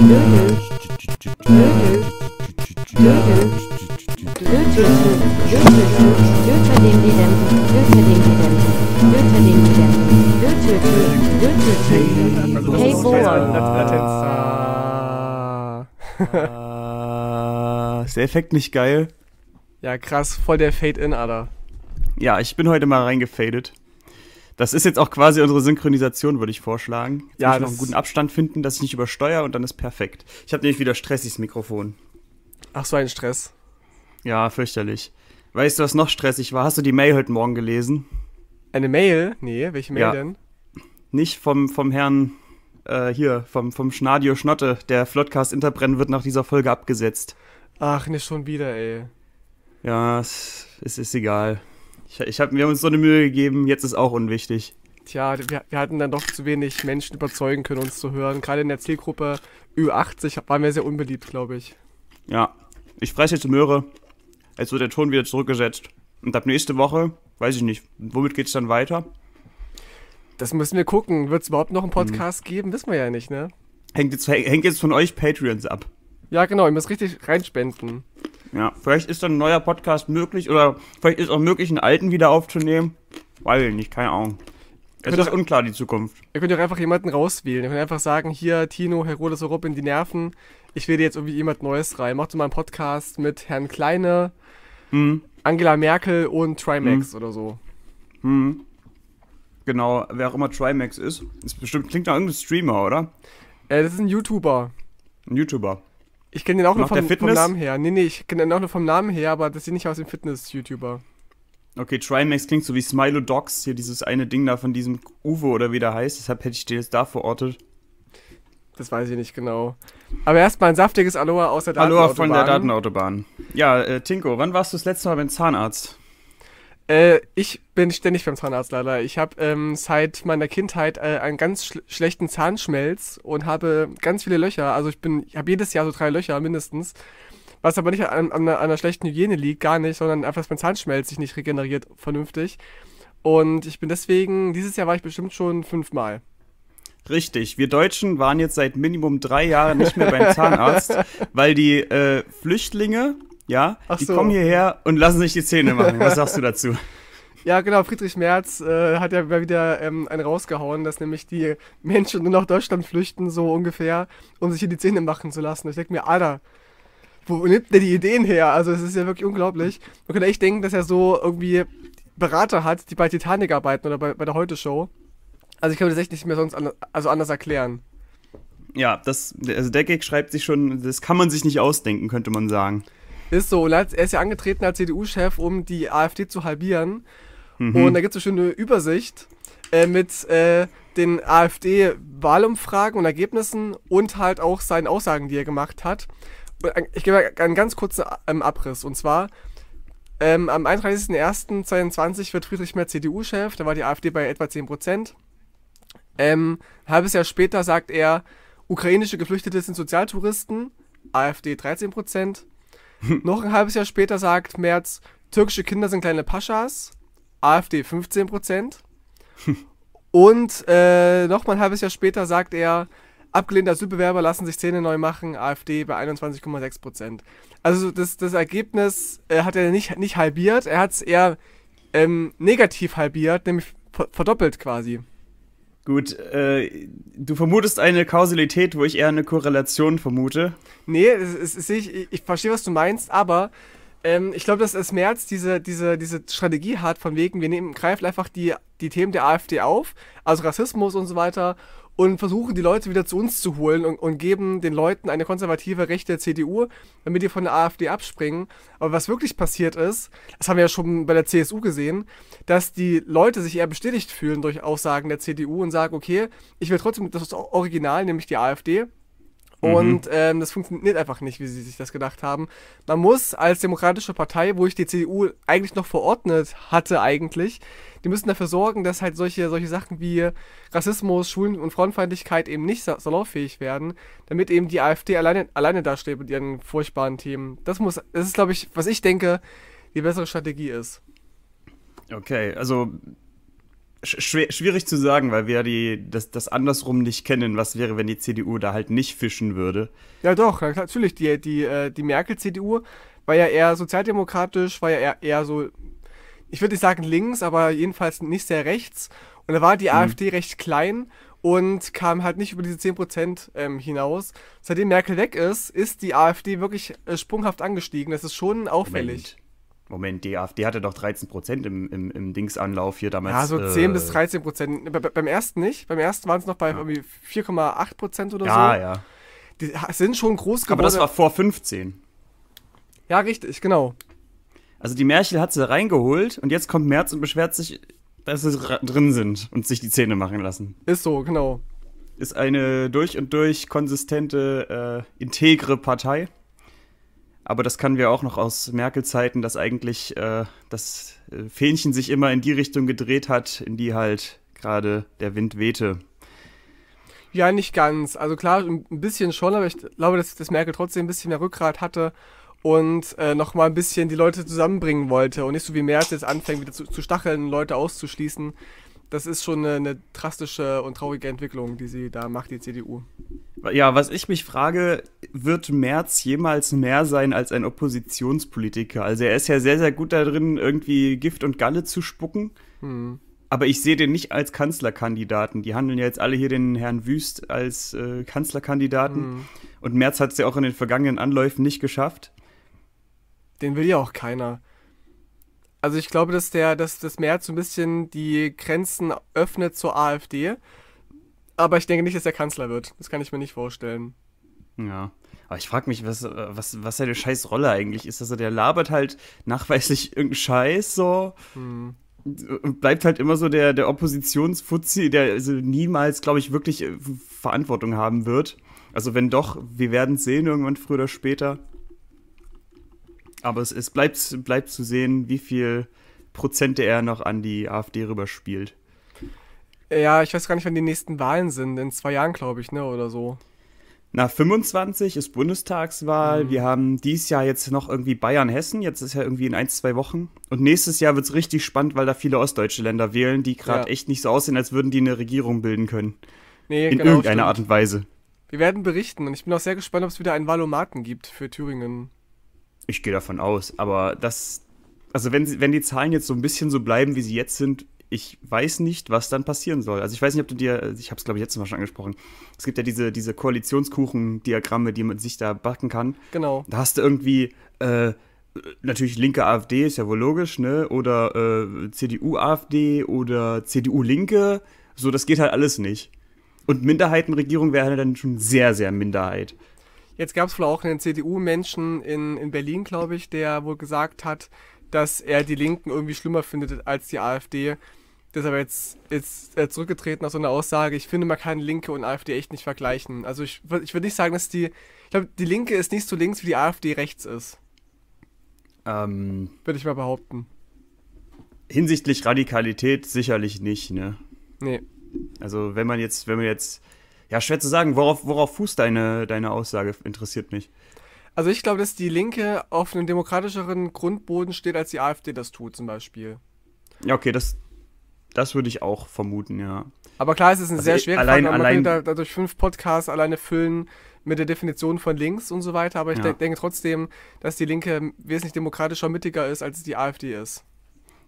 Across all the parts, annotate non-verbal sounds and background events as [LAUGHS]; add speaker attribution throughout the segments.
Speaker 1: Ah. Ist der Effekt nicht geil?
Speaker 2: Ja, krass, voll der Fade-In, Alter.
Speaker 1: Ja, ich bin heute mal reingefadet. Das ist jetzt auch quasi unsere Synchronisation, würde ich vorschlagen. Jetzt ja, muss ich noch einen guten Abstand finden, dass ich nicht übersteuere und dann ist perfekt. Ich habe nämlich wieder stressiges Mikrofon. Ach, so ein Stress. Ja, fürchterlich. Weißt du, was noch stressig war? Hast du die Mail heute Morgen gelesen? Eine Mail? Nee, welche Mail ja. denn? Nicht vom, vom Herrn, äh, hier, vom, vom Schnadio Schnotte. Der Flotcast Interbrennen wird nach dieser Folge abgesetzt.
Speaker 2: Ach, nicht schon wieder, ey.
Speaker 1: Ja, es, es ist egal. Ich, ich hab, wir haben uns so eine Mühe gegeben, jetzt ist auch unwichtig.
Speaker 2: Tja, wir, wir hatten dann doch zu wenig Menschen überzeugen können, uns zu hören. Gerade in der Zielgruppe Ü80 waren wir sehr unbeliebt, glaube ich.
Speaker 1: Ja, ich spreche jetzt Möhre. Jetzt wird der Ton wieder zurückgesetzt. Und ab nächste Woche, weiß ich nicht, womit geht es dann weiter?
Speaker 2: Das müssen wir gucken. Wird es überhaupt noch einen Podcast hm. geben? Wissen wir ja nicht, ne? Hängt jetzt, hängt jetzt von euch Patreons ab. Ja, genau, ihr müsst richtig reinspenden. Ja, vielleicht ist dann ein neuer
Speaker 1: Podcast möglich oder vielleicht ist auch möglich, einen alten wieder aufzunehmen. Weil nicht, keine Ahnung.
Speaker 2: Es ist auch, unklar, die Zukunft. Ihr könnt ja einfach jemanden rauswählen. Ihr könnt einfach sagen, hier, Tino, Herodes und Robin, die nerven. Ich wähle jetzt irgendwie jemand Neues rein. du mal einen Podcast mit Herrn Kleine, mhm. Angela Merkel und Trimax mhm. oder so. Mhm.
Speaker 1: Genau, wer auch immer Trimax ist. ist bestimmt, klingt nach irgendeinem Streamer, oder? Äh, das ist ein YouTuber. Ein YouTuber. Ich kenne den auch Macht nur vom, vom, Namen
Speaker 2: her. Nee, nee, ich kenne den auch nur vom Namen her, aber das sieht nicht aus dem Fitness-YouTuber.
Speaker 1: Okay, Trimax klingt so wie Smilo Dogs, hier dieses eine Ding da von diesem Uwe oder wie der heißt, deshalb hätte ich den jetzt da verortet. Das weiß ich nicht genau.
Speaker 2: Aber erstmal ein saftiges Aloha aus der Datenautobahn. Aloha von der Datenautobahn. Ja, äh, Tinko, wann warst du das letzte Mal beim Zahnarzt? Äh, ich bin ständig beim Zahnarzt leider. Ich habe ähm, seit meiner Kindheit äh, einen ganz schl schlechten Zahnschmelz und habe ganz viele Löcher. Also ich bin, ich habe jedes Jahr so drei Löcher mindestens. Was aber nicht an, an, einer, an, einer schlechten Hygiene liegt, gar nicht, sondern einfach, dass mein Zahnschmelz sich nicht regeneriert vernünftig. Und ich bin deswegen, dieses Jahr war ich bestimmt schon fünfmal. Richtig, wir Deutschen waren jetzt seit Minimum drei Jahren
Speaker 1: nicht mehr beim [LAUGHS] Zahnarzt, weil die äh, Flüchtlinge ja, Ach die so. kommen hierher und lassen sich die Zähne machen. Was sagst du dazu? [LAUGHS]
Speaker 2: Ja, genau, Friedrich Merz äh, hat ja wieder ähm, einen rausgehauen, dass nämlich die Menschen nur nach Deutschland flüchten, so ungefähr, um sich hier die Zähne machen zu lassen. Ich denke mir, Alter, wo nimmt der die Ideen her? Also es ist ja wirklich unglaublich. Man könnte echt denken, dass er so irgendwie Berater hat, die bei Titanic arbeiten oder bei, bei der Heute-Show. Also ich kann mir das echt nicht mehr sonst anders, also anders erklären.
Speaker 1: Ja, das, also der
Speaker 2: Gag schreibt sich schon, das kann man sich nicht ausdenken, könnte man sagen. Ist so, und er ist ja angetreten als CDU-Chef, um die AfD zu halbieren. Mhm. Und da gibt es eine schöne Übersicht äh, mit äh, den AfD-Wahlumfragen und Ergebnissen und halt auch seinen Aussagen, die er gemacht hat. Ich gebe einen ganz kurzen ähm, Abriss. Und zwar, ähm, am 31.01.2022 wird Friedrich Merz CDU-Chef, da war die AfD bei etwa 10%. Ähm, ein halbes Jahr später sagt er, ukrainische Geflüchtete sind Sozialtouristen, AfD 13%. [LAUGHS] Noch ein halbes Jahr später sagt Merz, türkische Kinder sind kleine Paschas. AfD 15 Prozent. [LAUGHS] Und äh, nochmal ein halbes Jahr später sagt er, abgelehnte Asylbewerber lassen sich Zähne neu machen, AfD bei 21,6 Prozent. Also das, das Ergebnis äh, hat er nicht, nicht halbiert, er hat es eher ähm, negativ halbiert, nämlich verdoppelt
Speaker 1: quasi. Gut, äh, du vermutest eine Kausalität, wo ich eher eine Korrelation vermute.
Speaker 2: Nee, es, es, es, ich, ich verstehe, was du meinst, aber ähm, ich glaube, dass es Merz diese, diese, diese Strategie hat, von wegen, wir nehmen, greifen einfach die, die Themen der AfD auf, also Rassismus und so weiter, und versuchen die Leute wieder zu uns zu holen und, und geben den Leuten eine konservative rechte CDU, damit die von der AfD abspringen. Aber was wirklich passiert ist, das haben wir ja schon bei der CSU gesehen, dass die Leute sich eher bestätigt fühlen durch Aussagen der CDU und sagen, okay, ich will trotzdem das Original, nämlich die AfD, Mhm. Und mhm. ähm, das funktioniert einfach nicht, wie sie sich das gedacht haben. Man muss als demokratische Partei, wo ich die CDU eigentlich noch verordnet hatte eigentlich, die müssen dafür sorgen, dass halt solche, solche Sachen wie Rassismus, Schulen- und Frauenfeindlichkeit eben nicht salonfähig werden, damit eben die AfD alleine, alleine dasteht mit ihren furchtbaren Themen. Das muss, das ist, glaube ich, was ich denke, die bessere Strategie ist.
Speaker 1: Okay, also Schwer, schwierig zu sagen, weil wir die, das, das andersrum nicht kennen. Was wäre, wenn die CDU da halt nicht fischen würde?
Speaker 2: Ja, doch, natürlich. Die, die, äh, die Merkel-CDU war ja eher sozialdemokratisch, war ja eher, eher so, ich würde nicht sagen links, aber jedenfalls nicht sehr rechts. Und da war die mhm. AfD recht klein und kam halt nicht über diese 10% ähm, hinaus. Seitdem Merkel weg ist, ist die AfD wirklich äh, sprunghaft angestiegen. Das ist schon auffällig. Moment.
Speaker 1: Moment, die AfD hatte doch 13 Prozent im, im, im Dingsanlauf hier damals. Ja, so 10 äh, bis
Speaker 2: 13 Prozent. Be beim ersten nicht. Beim ersten waren es noch bei ja. 4,8 Prozent oder ja, so. Ja, ja. Die sind schon groß geworden. Aber das war
Speaker 1: vor 15.
Speaker 2: Ja, richtig, genau.
Speaker 1: Also die Merchel hat sie reingeholt und jetzt kommt Merz und beschwert sich, dass sie drin sind und sich die Zähne machen lassen. Ist so, genau. Ist eine durch und durch konsistente, äh, integre Partei. Aber das kann wir auch noch aus Merkel-Zeiten, dass eigentlich äh, das äh, Fähnchen sich immer in die Richtung gedreht hat, in die halt gerade der Wind wehte.
Speaker 2: Ja, nicht ganz. Also klar, ein bisschen schon, aber ich glaube, dass, dass Merkel trotzdem ein bisschen mehr Rückgrat hatte und äh, nochmal ein bisschen die Leute zusammenbringen wollte und nicht so wie Merz jetzt anfängt, wieder zu, zu stacheln, Leute auszuschließen das ist schon eine, eine, drastische und traurige Entwicklung, die sie da macht, die CDU.
Speaker 1: Ja, was ich mich frage, wird Merz jemals mehr sein als ein Oppositionspolitiker? Also er ist ja sehr, sehr gut darin, irgendwie Gift und Galle zu spucken. Hm. Aber ich sehe den nicht als Kanzlerkandidaten. Die handeln ja jetzt alle hier den Herrn Wüst als äh, Kanzlerkandidaten. Hm. Und Merz hat es ja auch in den vergangenen Anläufen nicht geschafft.
Speaker 2: Den will ja auch keiner. Also ich glaube, dass der, dass das Merz so ein bisschen die Grenzen öffnet zur AfD. Aber ich denke nicht, dass er Kanzler wird. Das kann ich mir nicht vorstellen.
Speaker 1: Ja. Aber ich frage mich, was, was, was seine scheiß Rolle eigentlich ist. Also der labert halt nachweislich irgendeinen Scheiß so. Hm. Bleibt halt immer so der, der Oppositionsfuzzi, der also niemals, glaube ich, wirklich äh, Verantwortung haben wird. Also wenn doch, wir werden es sehen irgendwann früher oder später aber es, es bleibt, bleibt zu sehen, wie viel Prozente er noch an die AfD rüberspielt.
Speaker 2: Ja, ich weiß gar nicht, wann die nächsten Wahlen sind. In zwei Jahren, glaube ich, ne, oder so.
Speaker 1: Na, 25 ist Bundestagswahl. Mhm. Wir haben dieses Jahr jetzt noch irgendwie Bayern-Hessen. Jetzt ist ja irgendwie in ein, zwei Wochen. Und nächstes Jahr wird es richtig spannend, weil da viele ostdeutsche Länder wählen, die gerade ja. echt nicht so aussehen, als würden die eine Regierung bilden können. Nee, in genau, irgendeiner stimmt. Art und Weise.
Speaker 2: Wir werden berichten und ich bin auch sehr gespannt, ob es wieder einen Wahlomaten gibt für Thüringen.
Speaker 1: Ich gehe davon aus, aber das, also wenn, wenn die Zahlen jetzt so ein bisschen so bleiben, wie sie jetzt sind, ich weiß nicht, was dann passieren soll. Also ich weiß nicht, ob du dir, also ich habe es glaube ich jetzt Mal schon angesprochen, es gibt ja diese, diese Koalitionskuchen-Diagramme, die man sich da backen kann. Genau. Da hast du irgendwie, äh, natürlich linke AfD, ist ja wohl logisch, ne? Oder äh, CDU-AfD oder CDU-Linke. So, das geht halt alles nicht. Und Minderheitenregierung wäre dann schon sehr, sehr Minderheit.
Speaker 2: Jetzt gab es wohl auch einen CDU-Menschen in, in Berlin, glaube ich, der wohl gesagt hat, dass er die Linken irgendwie schlimmer findet als die AfD. Das ist aber jetzt, jetzt äh, zurückgetreten aus so einer Aussage. Ich finde, man kann Linke und AfD echt nicht vergleichen. Also ich, ich würde nicht sagen, dass die. Ich glaube, die Linke ist nicht so links, wie die AfD rechts ist.
Speaker 1: Ähm,
Speaker 2: würde ich mal behaupten.
Speaker 1: Hinsichtlich Radikalität sicherlich nicht, ne? Nee. Also wenn man jetzt, wenn man jetzt ja, schwer zu sagen. Worauf, worauf fußt deine, deine Aussage? Interessiert mich.
Speaker 2: Also ich glaube, dass die Linke auf einem demokratischeren Grundboden steht, als die AfD das tut zum Beispiel.
Speaker 1: Ja, okay, das, das würde ich auch vermuten, ja.
Speaker 2: Aber klar, es ist ein also sehr schwerer allein, Frage. Man allein, kann dadurch fünf Podcasts alleine füllen mit der Definition von links und so weiter. Aber ich ja. denke trotzdem, dass die Linke wesentlich demokratischer, mittiger ist, als die AfD ist.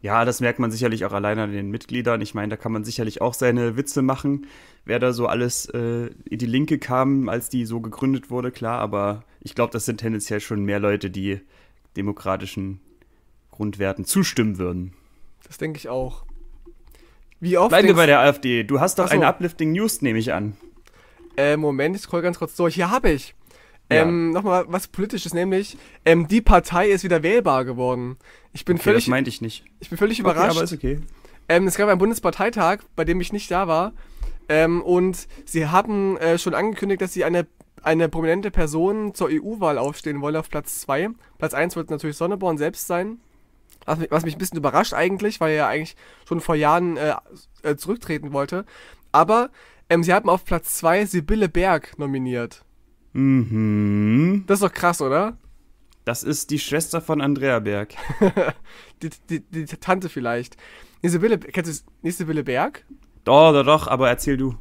Speaker 1: Ja, das merkt man sicherlich auch alleine an den Mitgliedern. Ich meine, da kann man sicherlich auch seine Witze machen, wer da so alles äh, in die Linke kam, als die so gegründet wurde, klar. Aber ich glaube, das sind tendenziell schon mehr Leute, die demokratischen Grundwerten zustimmen würden.
Speaker 2: Das denke ich auch. Wie oft? Bleiben wir bei der AfD. Du hast doch so. eine Uplifting News, nehme ich an. Äh, Moment, ich scroll ganz kurz durch. Hier habe ich. Ja. Ähm, Nochmal was Politisches, nämlich ähm, die Partei ist wieder wählbar geworden. Ich bin okay, völlig. Das meinte ich nicht. Ich bin völlig okay, überrascht. aber ist okay. Ähm, es gab einen Bundesparteitag, bei dem ich nicht da war. Ähm, und sie haben äh, schon angekündigt, dass sie eine, eine prominente Person zur EU-Wahl aufstehen wollen auf Platz 2. Platz 1 wird natürlich Sonneborn selbst sein. Was mich, was mich ein bisschen überrascht eigentlich, weil er ja eigentlich schon vor Jahren äh, äh, zurücktreten wollte. Aber ähm, sie haben auf Platz 2 Sibylle Berg nominiert.
Speaker 1: Mhm.
Speaker 2: Das ist doch krass, oder? Das ist die Schwester von Andrea Berg. [LAUGHS] die, die, die, Tante vielleicht. Nee, Sibylle, kennst du nee, Berg? Doch, doch,
Speaker 1: doch, aber erzähl du.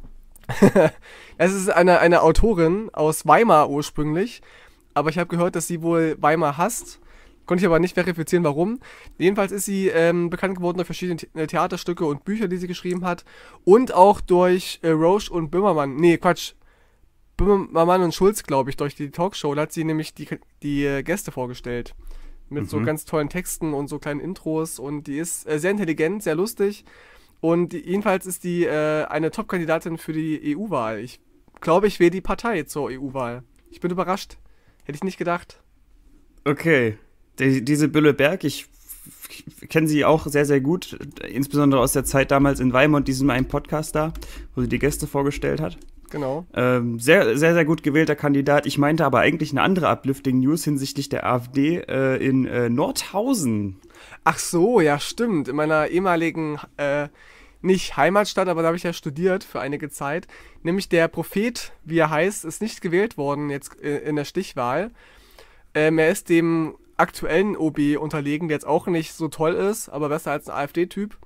Speaker 2: Es [LAUGHS] ist eine, eine Autorin aus Weimar ursprünglich, aber ich habe gehört, dass sie wohl Weimar hasst. Konnte ich aber nicht verifizieren, warum. Jedenfalls ist sie ähm, bekannt geworden durch verschiedene äh, Theaterstücke und Bücher, die sie geschrieben hat. Und auch durch äh, Roche und Böhmermann. Nee, Quatsch. Böhmermann und Schulz, glaube ich, durch die Talkshow. Da hat sie nämlich die, die äh, Gäste vorgestellt. Mit mhm. so ganz tollen Texten und so kleinen Intros. Und die ist äh, sehr intelligent, sehr lustig. Und die, jedenfalls ist die äh, eine Top-Kandidatin für die EU-Wahl. Ich glaube, ich wähle die Partei zur EU-Wahl. Ich bin überrascht. Hätte ich nicht gedacht.
Speaker 1: Okay. Die, diese Bülle Berg, ich kenne sie auch sehr, sehr gut, insbesondere aus der Zeit damals in Weimar und diesem einen Podcast da, wo sie die Gäste vorgestellt hat. Genau. Ähm, sehr, sehr, sehr gut gewählter Kandidat. Ich meinte aber eigentlich eine andere Uplifting News hinsichtlich der AfD äh, in äh, Nordhausen.
Speaker 2: Ach so, ja, stimmt. In meiner ehemaligen, äh, nicht Heimatstadt, aber da habe ich ja studiert für einige Zeit. Nämlich der Prophet, wie er heißt, ist nicht gewählt worden jetzt äh, in der Stichwahl. Ähm, er ist dem aktuellen OB unterlegen, der jetzt auch nicht so toll ist, aber besser als ein AfD-Typ.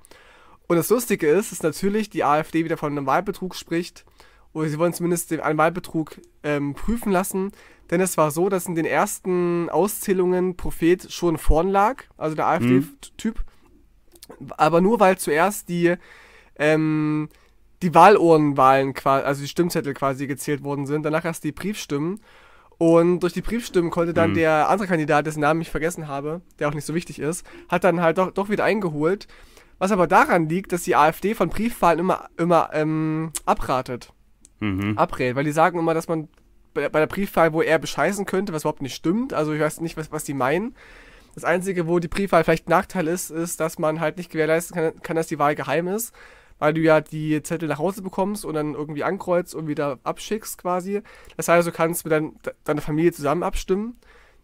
Speaker 2: Und das Lustige ist, dass natürlich die AfD wieder von einem Wahlbetrug spricht oder sie wollen zumindest den Wahlbetrug ähm, prüfen lassen. Denn es war so, dass in den ersten Auszählungen Prophet schon vorn lag, also der mhm. AfD-Typ. Mhm. Aber nur weil zuerst die, ähm, die Wahlurnenwahlen, also die Stimmzettel quasi gezählt worden sind, danach erst die Briefstimmen. Und durch die Briefstimmen konnte dann mhm. der andere Kandidat, dessen Namen ich vergessen habe, der auch nicht so wichtig ist, hat dann halt doch, doch wieder eingeholt. Was aber daran liegt, dass die AfD von Briefwahlen immer, immer ähm, abratet mhm. abreden, weil die sagen immer, dass man bei, der Briefwahl, wo er bescheißen könnte, was überhaupt nicht stimmt. Also ich weiß nicht, was, was die meinen. Das Einzige, wo die Briefwahl vielleicht ein Nachteil ist, ist, dass man halt nicht gewährleisten kann, kann, dass die Wahl geheim ist, weil du ja die Zettel nach Hause bekommst und dann irgendwie ankreuzt und wieder abschickst quasi. Das heißt, du kannst mit dein, deiner Familie zusammen abstimmen.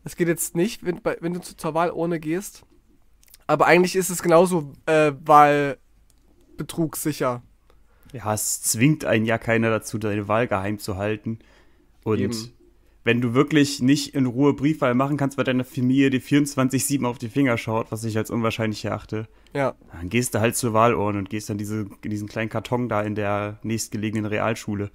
Speaker 2: Das geht jetzt nicht, wenn, wenn du zur Wahlurne gehst. Aber eigentlich ist es genauso äh, Wahlbetrugssicher.
Speaker 1: Ja, es zwingt einen ja keiner dazu, deine Wahl geheim zu halten. Und Eben. wenn du wirklich nicht in Ruhe Briefwahl machen kannst, weil deine Familie die 24-7 auf die Finger schaut, was ich als unwahrscheinlich erachte, ja. dann gehst du halt zur Wahlurne und gehst dann diese, in diesen kleinen Karton da in der nächstgelegenen Realschule.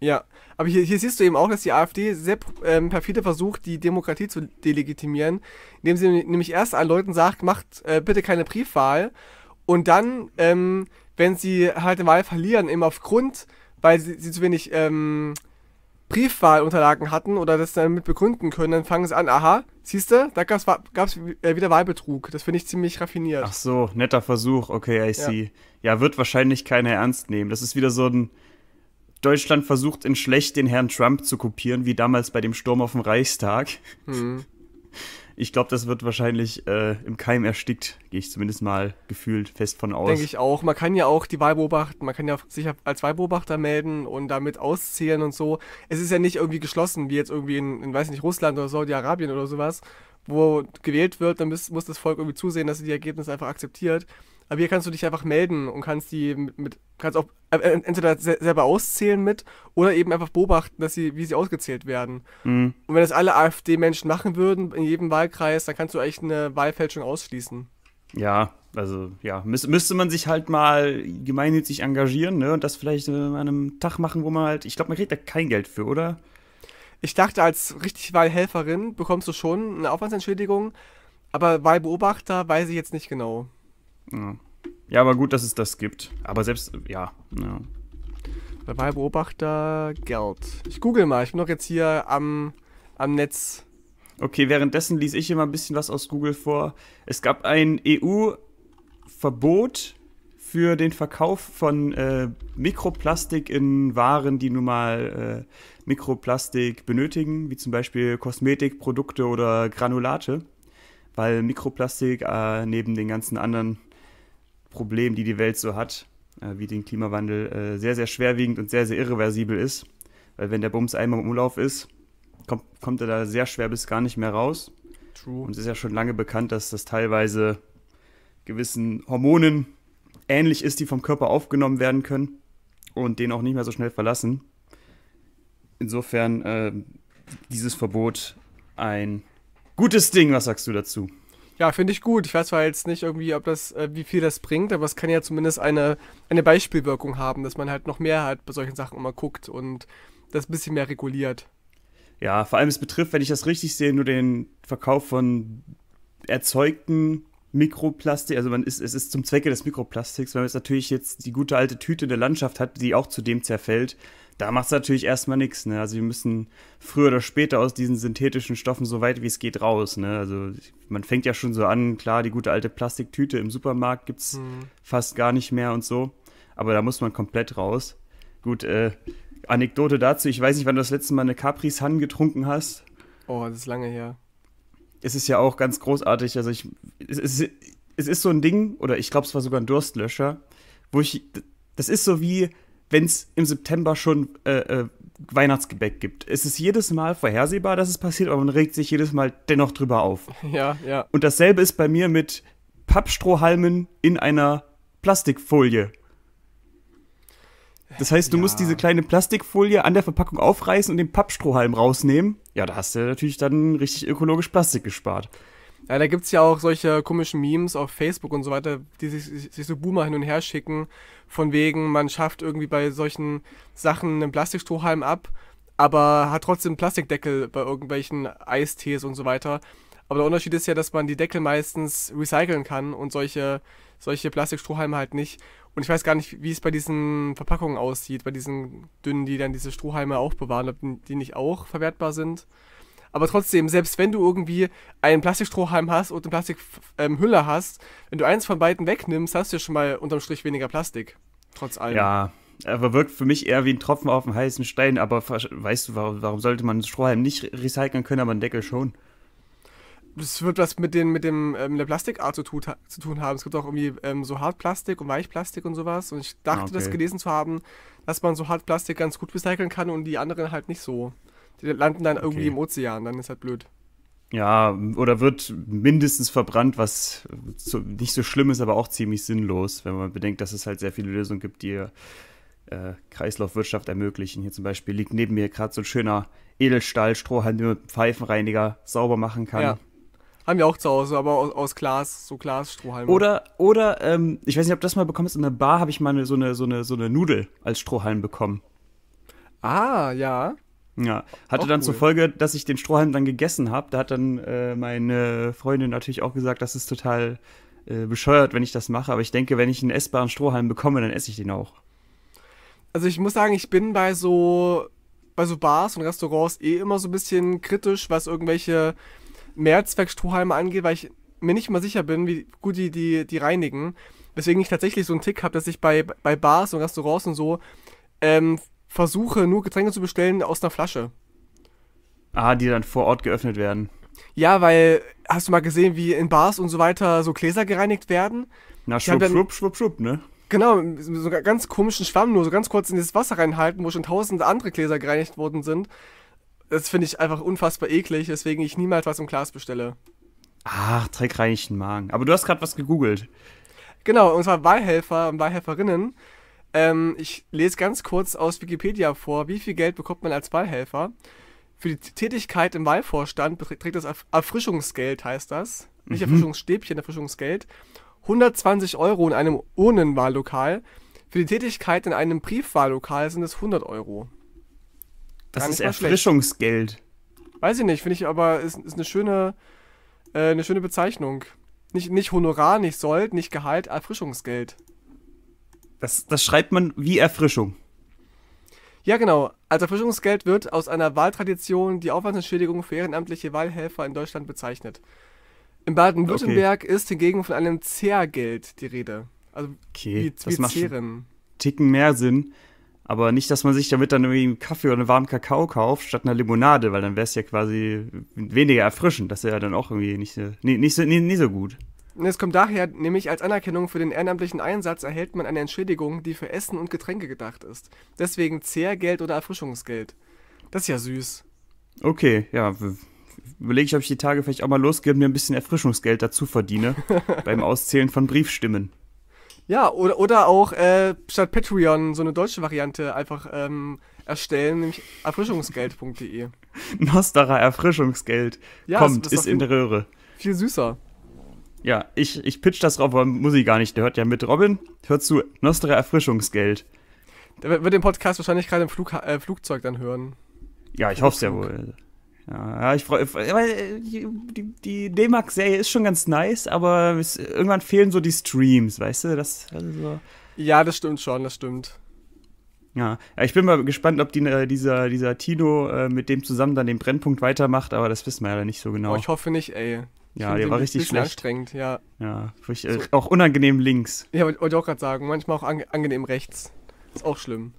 Speaker 2: Ja, aber hier, hier siehst du eben auch, dass die AfD sehr ähm, perfide versucht, die Demokratie zu delegitimieren, indem sie nämlich erst allen Leuten sagt, macht äh, bitte keine Briefwahl und dann ähm, wenn sie halt eine Wahl verlieren, eben aufgrund, weil sie, sie zu wenig ähm, Briefwahlunterlagen hatten oder das dann mit begründen können, dann fangen sie an, aha, siehst du, da gab es äh, wieder Wahlbetrug. Das finde ich ziemlich raffiniert. Ach
Speaker 1: so, netter Versuch, okay, I see. Ja. ja, wird wahrscheinlich keiner ernst nehmen. Das ist wieder so ein Deutschland versucht in schlecht den Herrn Trump zu kopieren, wie damals bei dem Sturm auf dem Reichstag. Hm. [LAUGHS] ich glaube, das wird wahrscheinlich äh, im Keim erstickt, gehe ich zumindest mal gefühlt fest von aus. Denke ich
Speaker 2: auch. Man kann ja auch die Wahl beobachten, man kann ja sich als Wahlbeobachter melden und damit auszählen und so. Es ist ja nicht irgendwie geschlossen, wie jetzt irgendwie in, in weiß nicht, Russland oder Saudi-Arabien oder sowas, wo gewählt wird, dann muss, muss das Volk irgendwie zusehen, dass sie die Ergebnisse einfach akzeptiert. Aber hier kannst du dich einfach melden und kannst die mit, mit kannst auch äh, äh, entweder selber auszählen mit oder eben einfach beobachten, dass sie, wie sie ausgezählt werden. Mhm. Und wenn das alle AfD-Menschen machen würden in jedem Wahlkreis, dann kannst du eigentlich eine Wahlfälschung ausschließen.
Speaker 1: Ja, also ja, müß, müsste man sich halt mal gemeinnützig engagieren, ne?
Speaker 2: Und das vielleicht äh, an einem Tag machen, wo man halt, ich glaube, man kriegt da kein Geld für, oder? Ich dachte, als richtig Wahlhelferin bekommst du schon eine Aufwandsentschädigung, aber Wahlbeobachter weiß ich jetzt nicht genau.
Speaker 1: Ja. ja, aber gut, dass es das gibt. Aber selbst, ja. ja.
Speaker 2: Der Wahlbeobachter Geld. Ich google mal, ich bin doch jetzt hier am,
Speaker 1: am Netz. Okay, währenddessen lese ich immer ein bisschen was aus Google vor. Es gab ein EU-Verbot für den Verkauf von äh, Mikroplastik in Waren, die nun mal äh, Mikroplastik benötigen, wie zum Beispiel Kosmetikprodukte oder Granulate, weil Mikroplastik äh, neben den ganzen anderen Problemen, die die Welt so hat, äh, wie den Klimawandel, äh, sehr, sehr schwerwiegend und sehr, sehr irreversibel ist. Weil wenn der Bums einmal im Umlauf ist, kommt, kommt er da sehr schwer bis gar nicht mehr raus. True. Und es ist ja schon lange bekannt, dass das teilweise gewissen Hormonen ähnlich ist, die vom Körper aufgenommen werden können und den auch nicht mehr so schnell verlassen. Insofern äh, dieses Verbot ein gutes Ding. Was sagst du dazu?
Speaker 2: Ja, finde ich gut. Ich weiß zwar jetzt nicht irgendwie, ob das, äh, wie viel das bringt, aber es kann ja zumindest eine, eine Beispielwirkung haben, dass man halt noch mehr halt bei solchen Sachen immer guckt und das ein bisschen mehr reguliert.
Speaker 1: Ja, vor allem es betrifft, wenn ich das richtig sehe, nur den Verkauf von erzeugten Mikroplastik, also man ist, es ist zum Zwecke des Mikroplastiks, wenn man jetzt natürlich jetzt die gute alte Tüte in der Landschaft hat, die auch zudem zerfällt, da macht es natürlich erstmal nichts. Ne? Also wir müssen früher oder später aus diesen synthetischen Stoffen so weit wie es geht raus. Ne? Also man fängt ja schon so an, klar, die gute alte Plastiktüte im Supermarkt gibt es mhm. fast gar nicht mehr und so, aber da muss man komplett raus. Gut, äh, Anekdote dazu, ich weiß nicht, wann du das letzte Mal eine Capri Sun getrunken hast. Oh, das ist lange her es ist ja auch ganz großartig. Also ich, es, es, es ist so ein Ding, oder ich glaube, es war sogar ein Durstlöscher, wo ich, das ist so wie, wenn es im September schon äh, äh, Weihnachtsgebäck gibt. Es ist jedes Mal vorhersehbar, dass es passiert, aber man regt sich jedes Mal dennoch drüber auf. [LAUGHS] Ja, ja. Und dasselbe ist bei mir mit Pappstrohhalmen in einer Plastikfolie. Das heißt, du ja. musst diese kleine Plastikfolie an der Verpackung aufreißen und den Pappstrohhalm rausnehmen
Speaker 2: ja, da hast du natürlich dann richtig ökologisch Plastik gespart. Ja, da gibt es ja auch solche komischen Memes auf Facebook und so weiter, die sich, sich, so Boomer hin und her schicken, von wegen, man schafft irgendwie bei solchen Sachen einen Plastikstrohhalm ab, aber hat trotzdem Plastikdeckel bei irgendwelchen Eistees und so weiter. Aber der Unterschied ist ja, dass man die Deckel meistens recyceln kann und solche, solche Plastikstrohhalme halt nicht. Und ich weiß gar nicht, wie es bei diesen Verpackungen aussieht, bei diesen dünnen, die dann diese Strohhalme auch bewahren, ob die nicht auch verwertbar sind. Aber trotzdem, selbst wenn du irgendwie einen Plastikstrohhalm hast und eine Plastikhülle ähm, hast, wenn du eins von beiden wegnimmst, hast du ja schon mal unterm Strich weniger Plastik. Trotz allem. Ja,
Speaker 1: aber wirkt für mich eher wie ein Tropfen auf dem heißen Stein. Aber weißt du, warum sollte man einen Strohhalm nicht recyceln können, aber einen Deckel schon?
Speaker 2: es wird was mit, den, mit dem, ähm, der Plastikart zu, tut, zu tun haben. Es gibt auch irgendwie ähm, so Hartplastik und Weichplastik und sowas. Und ich dachte, ah, okay. das gelesen zu haben, dass man so Hartplastik ganz gut recyceln kann und die anderen halt nicht so. Die landen dann okay. irgendwie im Ozean, dann ist halt blöd.
Speaker 1: Ja, oder wird mindestens verbrannt, was so, nicht so schlimm ist, aber auch ziemlich sinnlos, wenn man bedenkt, dass es halt sehr viele Lösungen gibt, die äh, Kreislaufwirtschaft ermöglichen. Hier zum Beispiel liegt neben mir gerade so ein schöner Edelstahl-Strohhalm, den man mit Pfeifenreiniger sauber machen kann. Ja.
Speaker 2: Haben wir auch zu Hause, aber aus, aus Glas, so Glasstrohhalme. Oder,
Speaker 1: oder ähm, ich weiß nicht, ob du das mal bekommst, in der Bar habe ich mal eine, so, eine, so, eine, so eine Nudel als Strohhalm bekommen.
Speaker 2: Ah, ja.
Speaker 1: Ja, hatte auch dann cool. zur Folge, dass ich den Strohhalm dann gegessen habe. Da hat dann äh, meine Freundin natürlich auch gesagt, das ist total äh, bescheuert, wenn ich das mache. Aber ich denke, wenn ich einen essbaren Strohhalm bekomme, dann esse ich den auch.
Speaker 2: Also ich muss sagen, ich bin bei so bei so Bars und Restaurants eh immer so ein bisschen kritisch, was irgendwelche Mehrzweckstrohhalme angeht, weil ich mir nicht mal sicher bin, wie gut die die, die reinigen. Weswegen ich tatsächlich so einen Tick habe, dass ich bei, bei Bars und Restaurants und so ähm, versuche, nur Getränke zu bestellen aus einer Flasche. Ah, die
Speaker 1: dann vor Ort geöffnet werden.
Speaker 2: Ja, weil hast du mal gesehen, wie in Bars und so weiter so Gläser gereinigt werden?
Speaker 1: Na, schwupp, dann, schwupp,
Speaker 2: schwupp, schwupp, ne? Genau, so ganz komischen Schwamm nur so ganz kurz in das Wasser reinhalten, wo schon tausend andere Gläser gereinigt worden sind. Das finde ich einfach unfassbar eklig, weswegen ich niemals was im Glas bestelle.
Speaker 1: Ach, dreckreichen Magen. Aber du hast gerade was gegoogelt.
Speaker 2: Genau, und zwar Wahlhelfer und Wahlhelferinnen. Ähm, ich lese ganz kurz aus Wikipedia vor, wie viel Geld bekommt man als Wahlhelfer? Für die Tätigkeit im Wahlvorstand beträgt das Erfrischungsgeld, heißt das. Nicht mhm. Erfrischungsstäbchen, Erfrischungsgeld. 120 Euro in einem Urnenwahllokal. Für die Tätigkeit in einem Briefwahllokal sind es 100 Euro. Das ist
Speaker 1: Erfrischungsgeld.
Speaker 2: Weiß ich nicht, finde ich aber, ist, ist eine, schöne, äh, eine schöne Bezeichnung. Nicht, nicht Honorar, nicht Sold, nicht Gehalt, Erfrischungsgeld.
Speaker 1: Das, das schreibt man wie Erfrischung.
Speaker 2: Ja, genau. Als Erfrischungsgeld wird aus einer Wahltradition die Aufwandsentschädigung für ehrenamtliche Wahlhelfer in Deutschland bezeichnet. In Baden-Württemberg okay. ist hingegen von einem Zehrgeld die Rede. Also okay, wie, wie das macht
Speaker 1: Ticken mehr Sinn. Aber nicht, dass man sich damit dann irgendwie einen Kaffee oder einen warmen Kakao kauft, statt einer Limonade, weil dann wäre es ja quasi weniger erfrischend. Das wäre ja dann auch irgendwie nicht, nicht, nicht, so, nicht, nicht so gut.
Speaker 2: es kommt daher, nämlich als Anerkennung für den ehrenamtlichen Einsatz erhält man eine Entschädigung, die für Essen und Getränke gedacht ist. Deswegen Zehrgeld oder Erfrischungsgeld. Das ist ja süß.
Speaker 1: Okay, ja. Überlege ich, ob ich die Tage vielleicht auch mal losgehe und mir ein bisschen Erfrischungsgeld dazu verdiene. [LAUGHS] beim Auszählen von Briefstimmen.
Speaker 2: Ja, oder, oder auch äh, statt Patreon so eine deutsche Variante einfach ähm, erstellen, nämlich erfrischungsgeld.de.
Speaker 1: Nostara Erfrischungsgeld ja, kommt, ist, ist in der Röhre. Viel süßer. Ja, ich, ich pitch das drauf, aber muss ich gar nicht. Der hört ja mit. Robin, hörst du Nostra Erfrischungsgeld?
Speaker 2: Der wird den Podcast wahrscheinlich gerade im Flug, äh, Flugzeug dann hören.
Speaker 1: Ja, ich hoffe es ja wohl. Ja, ich freue
Speaker 2: weil die, die D-Max-Serie ist schon ganz nice, aber es,
Speaker 1: irgendwann fehlen so die Streams, weißt du? Das, also
Speaker 2: ja, das stimmt schon, das stimmt.
Speaker 1: Ja, ja ich bin mal gespannt, ob die, äh, dieser, dieser Tino äh, mit dem zusammen dann den Brennpunkt weitermacht, aber das wissen wir ja nicht so genau. Oh, ich hoffe nicht, ey. Ich ja, der war richtig schlecht. anstrengend, ja. Ja, ich, äh, so. auch unangenehm links.
Speaker 2: Ja, wollte ich auch gerade sagen, manchmal auch angenehm rechts. Ist auch schlimm.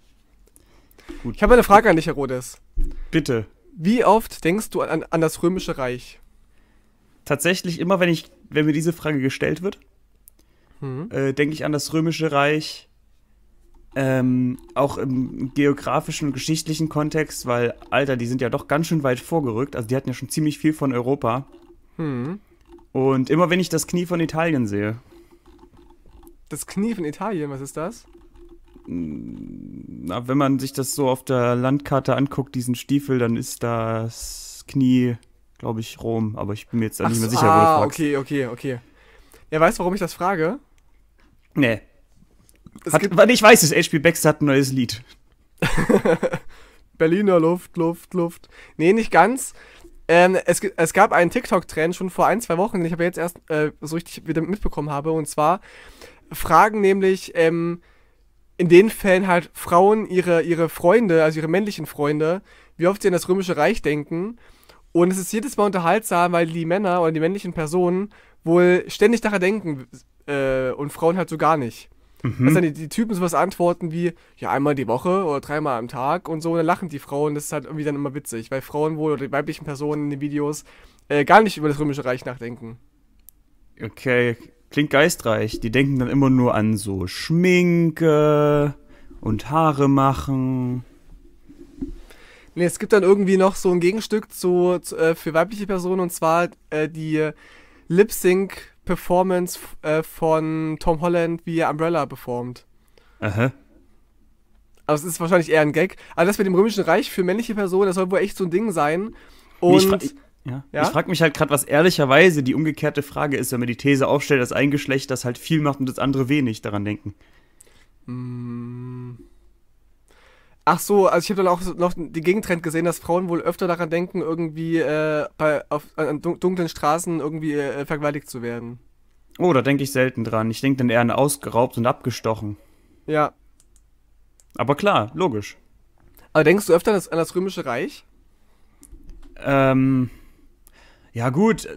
Speaker 2: Gut. Ich habe eine Frage an dich, Herr Rodes. Bitte. Wie oft denkst du an, an das Römische Reich? Tatsächlich immer, wenn, ich, wenn mir diese Frage gestellt wird, mhm.
Speaker 1: äh, denke ich an das Römische Reich. Ähm, auch im geografischen und geschichtlichen Kontext, weil, Alter, die sind ja doch ganz schön weit vorgerückt. Also die hatten ja schon ziemlich viel von Europa. Mhm. Und immer wenn ich das Knie von Italien sehe.
Speaker 2: Das Knie von Italien, was ist das?
Speaker 1: na, wenn man sich das so auf der Landkarte anguckt, diesen Stiefel, dann ist das Knie, glaube ich, Rom. Aber ich bin mir jetzt Ach, nicht mehr sicher, ah, wo du ah, fragst.
Speaker 2: Okay, okay, okay. Ja, weißt du, warum ich das frage?
Speaker 1: Nee. Hat, ich weiß es, HP Baxter hat ein neues
Speaker 2: Lied. [LAUGHS] Berliner Luft, Luft, Luft. Nee, nicht ganz. Ähm, es, es, gab einen TikTok-Trend schon vor ein, zwei Wochen, den ich aber jetzt erst äh, so richtig wieder mitbekommen habe. Und zwar fragen nämlich, ähm, in den Fällen halt Frauen ihre, ihre Freunde, also ihre männlichen Freunde, wie oft sie an das Römische Reich denken. Und es ist jedes Mal unterhaltsam, weil die Männer oder die männlichen Personen wohl ständig daran denken äh, und Frauen halt so gar nicht. Mhm. Dass dann die, die Typen sowas antworten wie, ja, einmal die Woche oder dreimal am Tag und so, und dann lachen die Frauen, das ist halt irgendwie dann immer witzig, weil Frauen wohl oder die weiblichen Personen in den Videos äh, gar nicht über das Römische Reich nachdenken.
Speaker 1: Okay, Klingt geistreich. Die denken dann immer nur an so Schminke und Haare machen.
Speaker 2: Nee, es gibt dann irgendwie noch so ein Gegenstück zu, zu äh, für weibliche Personen und zwar äh, die Lip Sync Performance äh, von Tom Holland, wie er Umbrella performt. Aha. Aber es ist wahrscheinlich eher ein Gag. Aber das mit dem Römischen Reich für männliche Personen, das soll wohl echt so ein Ding sein. Und. Nee, ja. ja? Ich frage mich halt gerade, was
Speaker 1: ehrlicherweise die umgekehrte Frage ist, wenn man die These
Speaker 2: aufstellt, dass ein
Speaker 1: Geschlecht das halt viel macht und das andere wenig daran denken.
Speaker 2: Mm. Ach so, also ich habe dann auch noch den Gegentrend gesehen, dass Frauen wohl öfter daran denken, irgendwie äh, bei, auf, an dunklen Straßen irgendwie äh, äh, vergewaltigt zu werden. Oh, da
Speaker 1: denke ich selten dran. Ich denke dann eher an ausgeraubt und abgestochen. Ja. Aber klar, logisch.
Speaker 2: Aber denkst du öfter an das, an das Römische Reich?
Speaker 1: Ähm, ja, gut.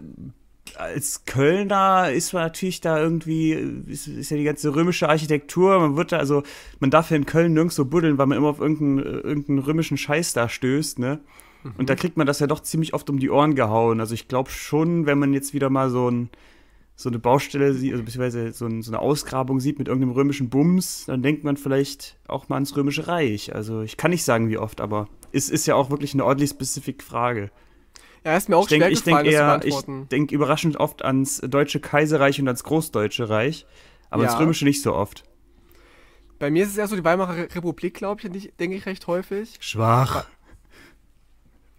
Speaker 1: Als Kölner ist man natürlich da irgendwie, ist, ist, ja die ganze römische Architektur. Man wird da, also, man darf ja in Köln nirgends so buddeln, weil man immer auf irgendeinen, äh, irgendeinen römischen Scheiß da stößt, ne? Mhm. Und da kriegt man das ja doch ziemlich oft um die Ohren gehauen. Also, ich glaube schon, wenn man jetzt wieder mal so ein, so eine Baustelle sieht, also beziehungsweise so, ein, so, eine Ausgrabung sieht mit irgendeinem römischen Bums, dann denkt man vielleicht auch mal ans Römische Reich. Also ich kann nicht sagen, wie oft, aber es ist ja auch wirklich eine ordentlich spezifische Frage.
Speaker 2: Ja, ist mir auch ich schwer denk, ich Ich
Speaker 1: denke überraschend oft ans Deutsche Kaiserreich und ans Großdeutsche Reich, aber ja. ans Römische nicht so oft.
Speaker 2: Bei mir ist es eher so die Weimarer Republik, glaube ich, denke ich recht häufig. Schwach.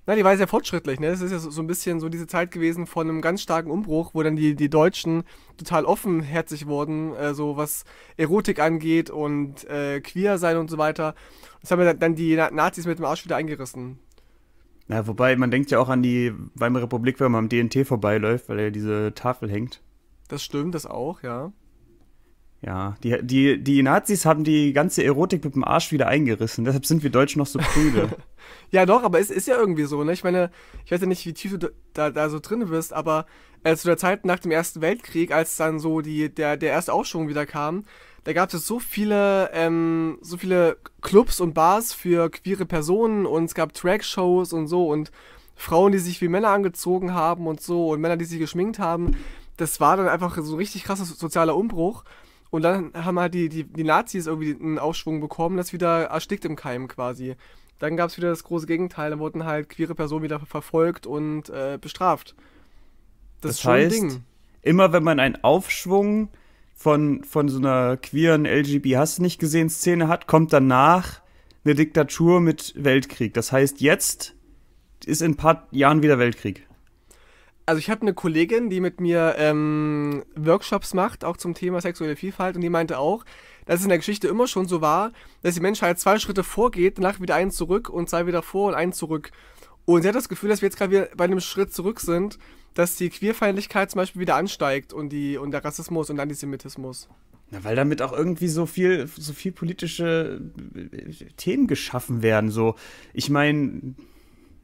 Speaker 2: Na, die war sehr fortschrittlich, ne? Das ist ja so, so, ein bisschen so diese Zeit gewesen von einem ganz starken Umbruch, wo dann die, die Deutschen total offenherzig wurden, äh, so was Erotik angeht und äh, queer sein und so weiter. Das haben dann die Nazis mit dem Arsch wieder eingerissen.
Speaker 1: Ja, wobei, man denkt ja auch an die Weimarer Republik, wenn man am DNT vorbeiläuft, weil ja diese Tafel hängt.
Speaker 2: Das stimmt, das auch, ja.
Speaker 1: Ja, die, die, die Nazis haben die ganze Erotik mit dem Arsch wieder eingerissen. Deshalb sind wir Deutschen noch so prüde.
Speaker 2: [LAUGHS] ja, doch, aber es ist ja irgendwie so, ne? Ich meine, ich weiß ja nicht, wie tief du da, da so drin bist, aber äh, zu der Zeit nach dem Ersten Weltkrieg, als dann so die, der, der erste Aufschwung wieder kam, da gab es so viele, ähm, so viele Clubs und Bars für queere Personen und es gab Track-Shows und so und Frauen, die sich wie Männer angezogen haben und so und Männer, die sich geschminkt haben. Das war dann einfach so ein richtig krasser sozialer Umbruch. Und dann haben halt die, die, die Nazis irgendwie einen Aufschwung bekommen, das wieder erstickt im Keim quasi. Dann gab es wieder das große Gegenteil, da wurden halt queere Personen wieder verfolgt und äh, bestraft. Das, das heißt,
Speaker 1: immer wenn man einen Aufschwung von, von so einer queeren lgb hass nicht gesehen Szene hat, kommt danach eine Diktatur mit Weltkrieg. Das heißt, jetzt ist in ein paar Jahren wieder Weltkrieg.
Speaker 2: Also ich habe eine Kollegin, die mit mir ähm, Workshops macht, auch zum Thema sexuelle Vielfalt, und die meinte auch, dass es in der Geschichte immer schon so war, dass die Menschheit halt zwei Schritte vorgeht, danach wieder einen zurück und zwei wieder vor und einen zurück. Und sie hat das Gefühl, dass wir jetzt gerade wieder bei einem Schritt zurück sind dass die Queerfeindlichkeit zum Beispiel wieder ansteigt und, die, und der Rassismus und Antisemitismus.
Speaker 1: Na, weil damit auch irgendwie so viel, so viel politische äh, Themen geschaffen werden. So, ich meine,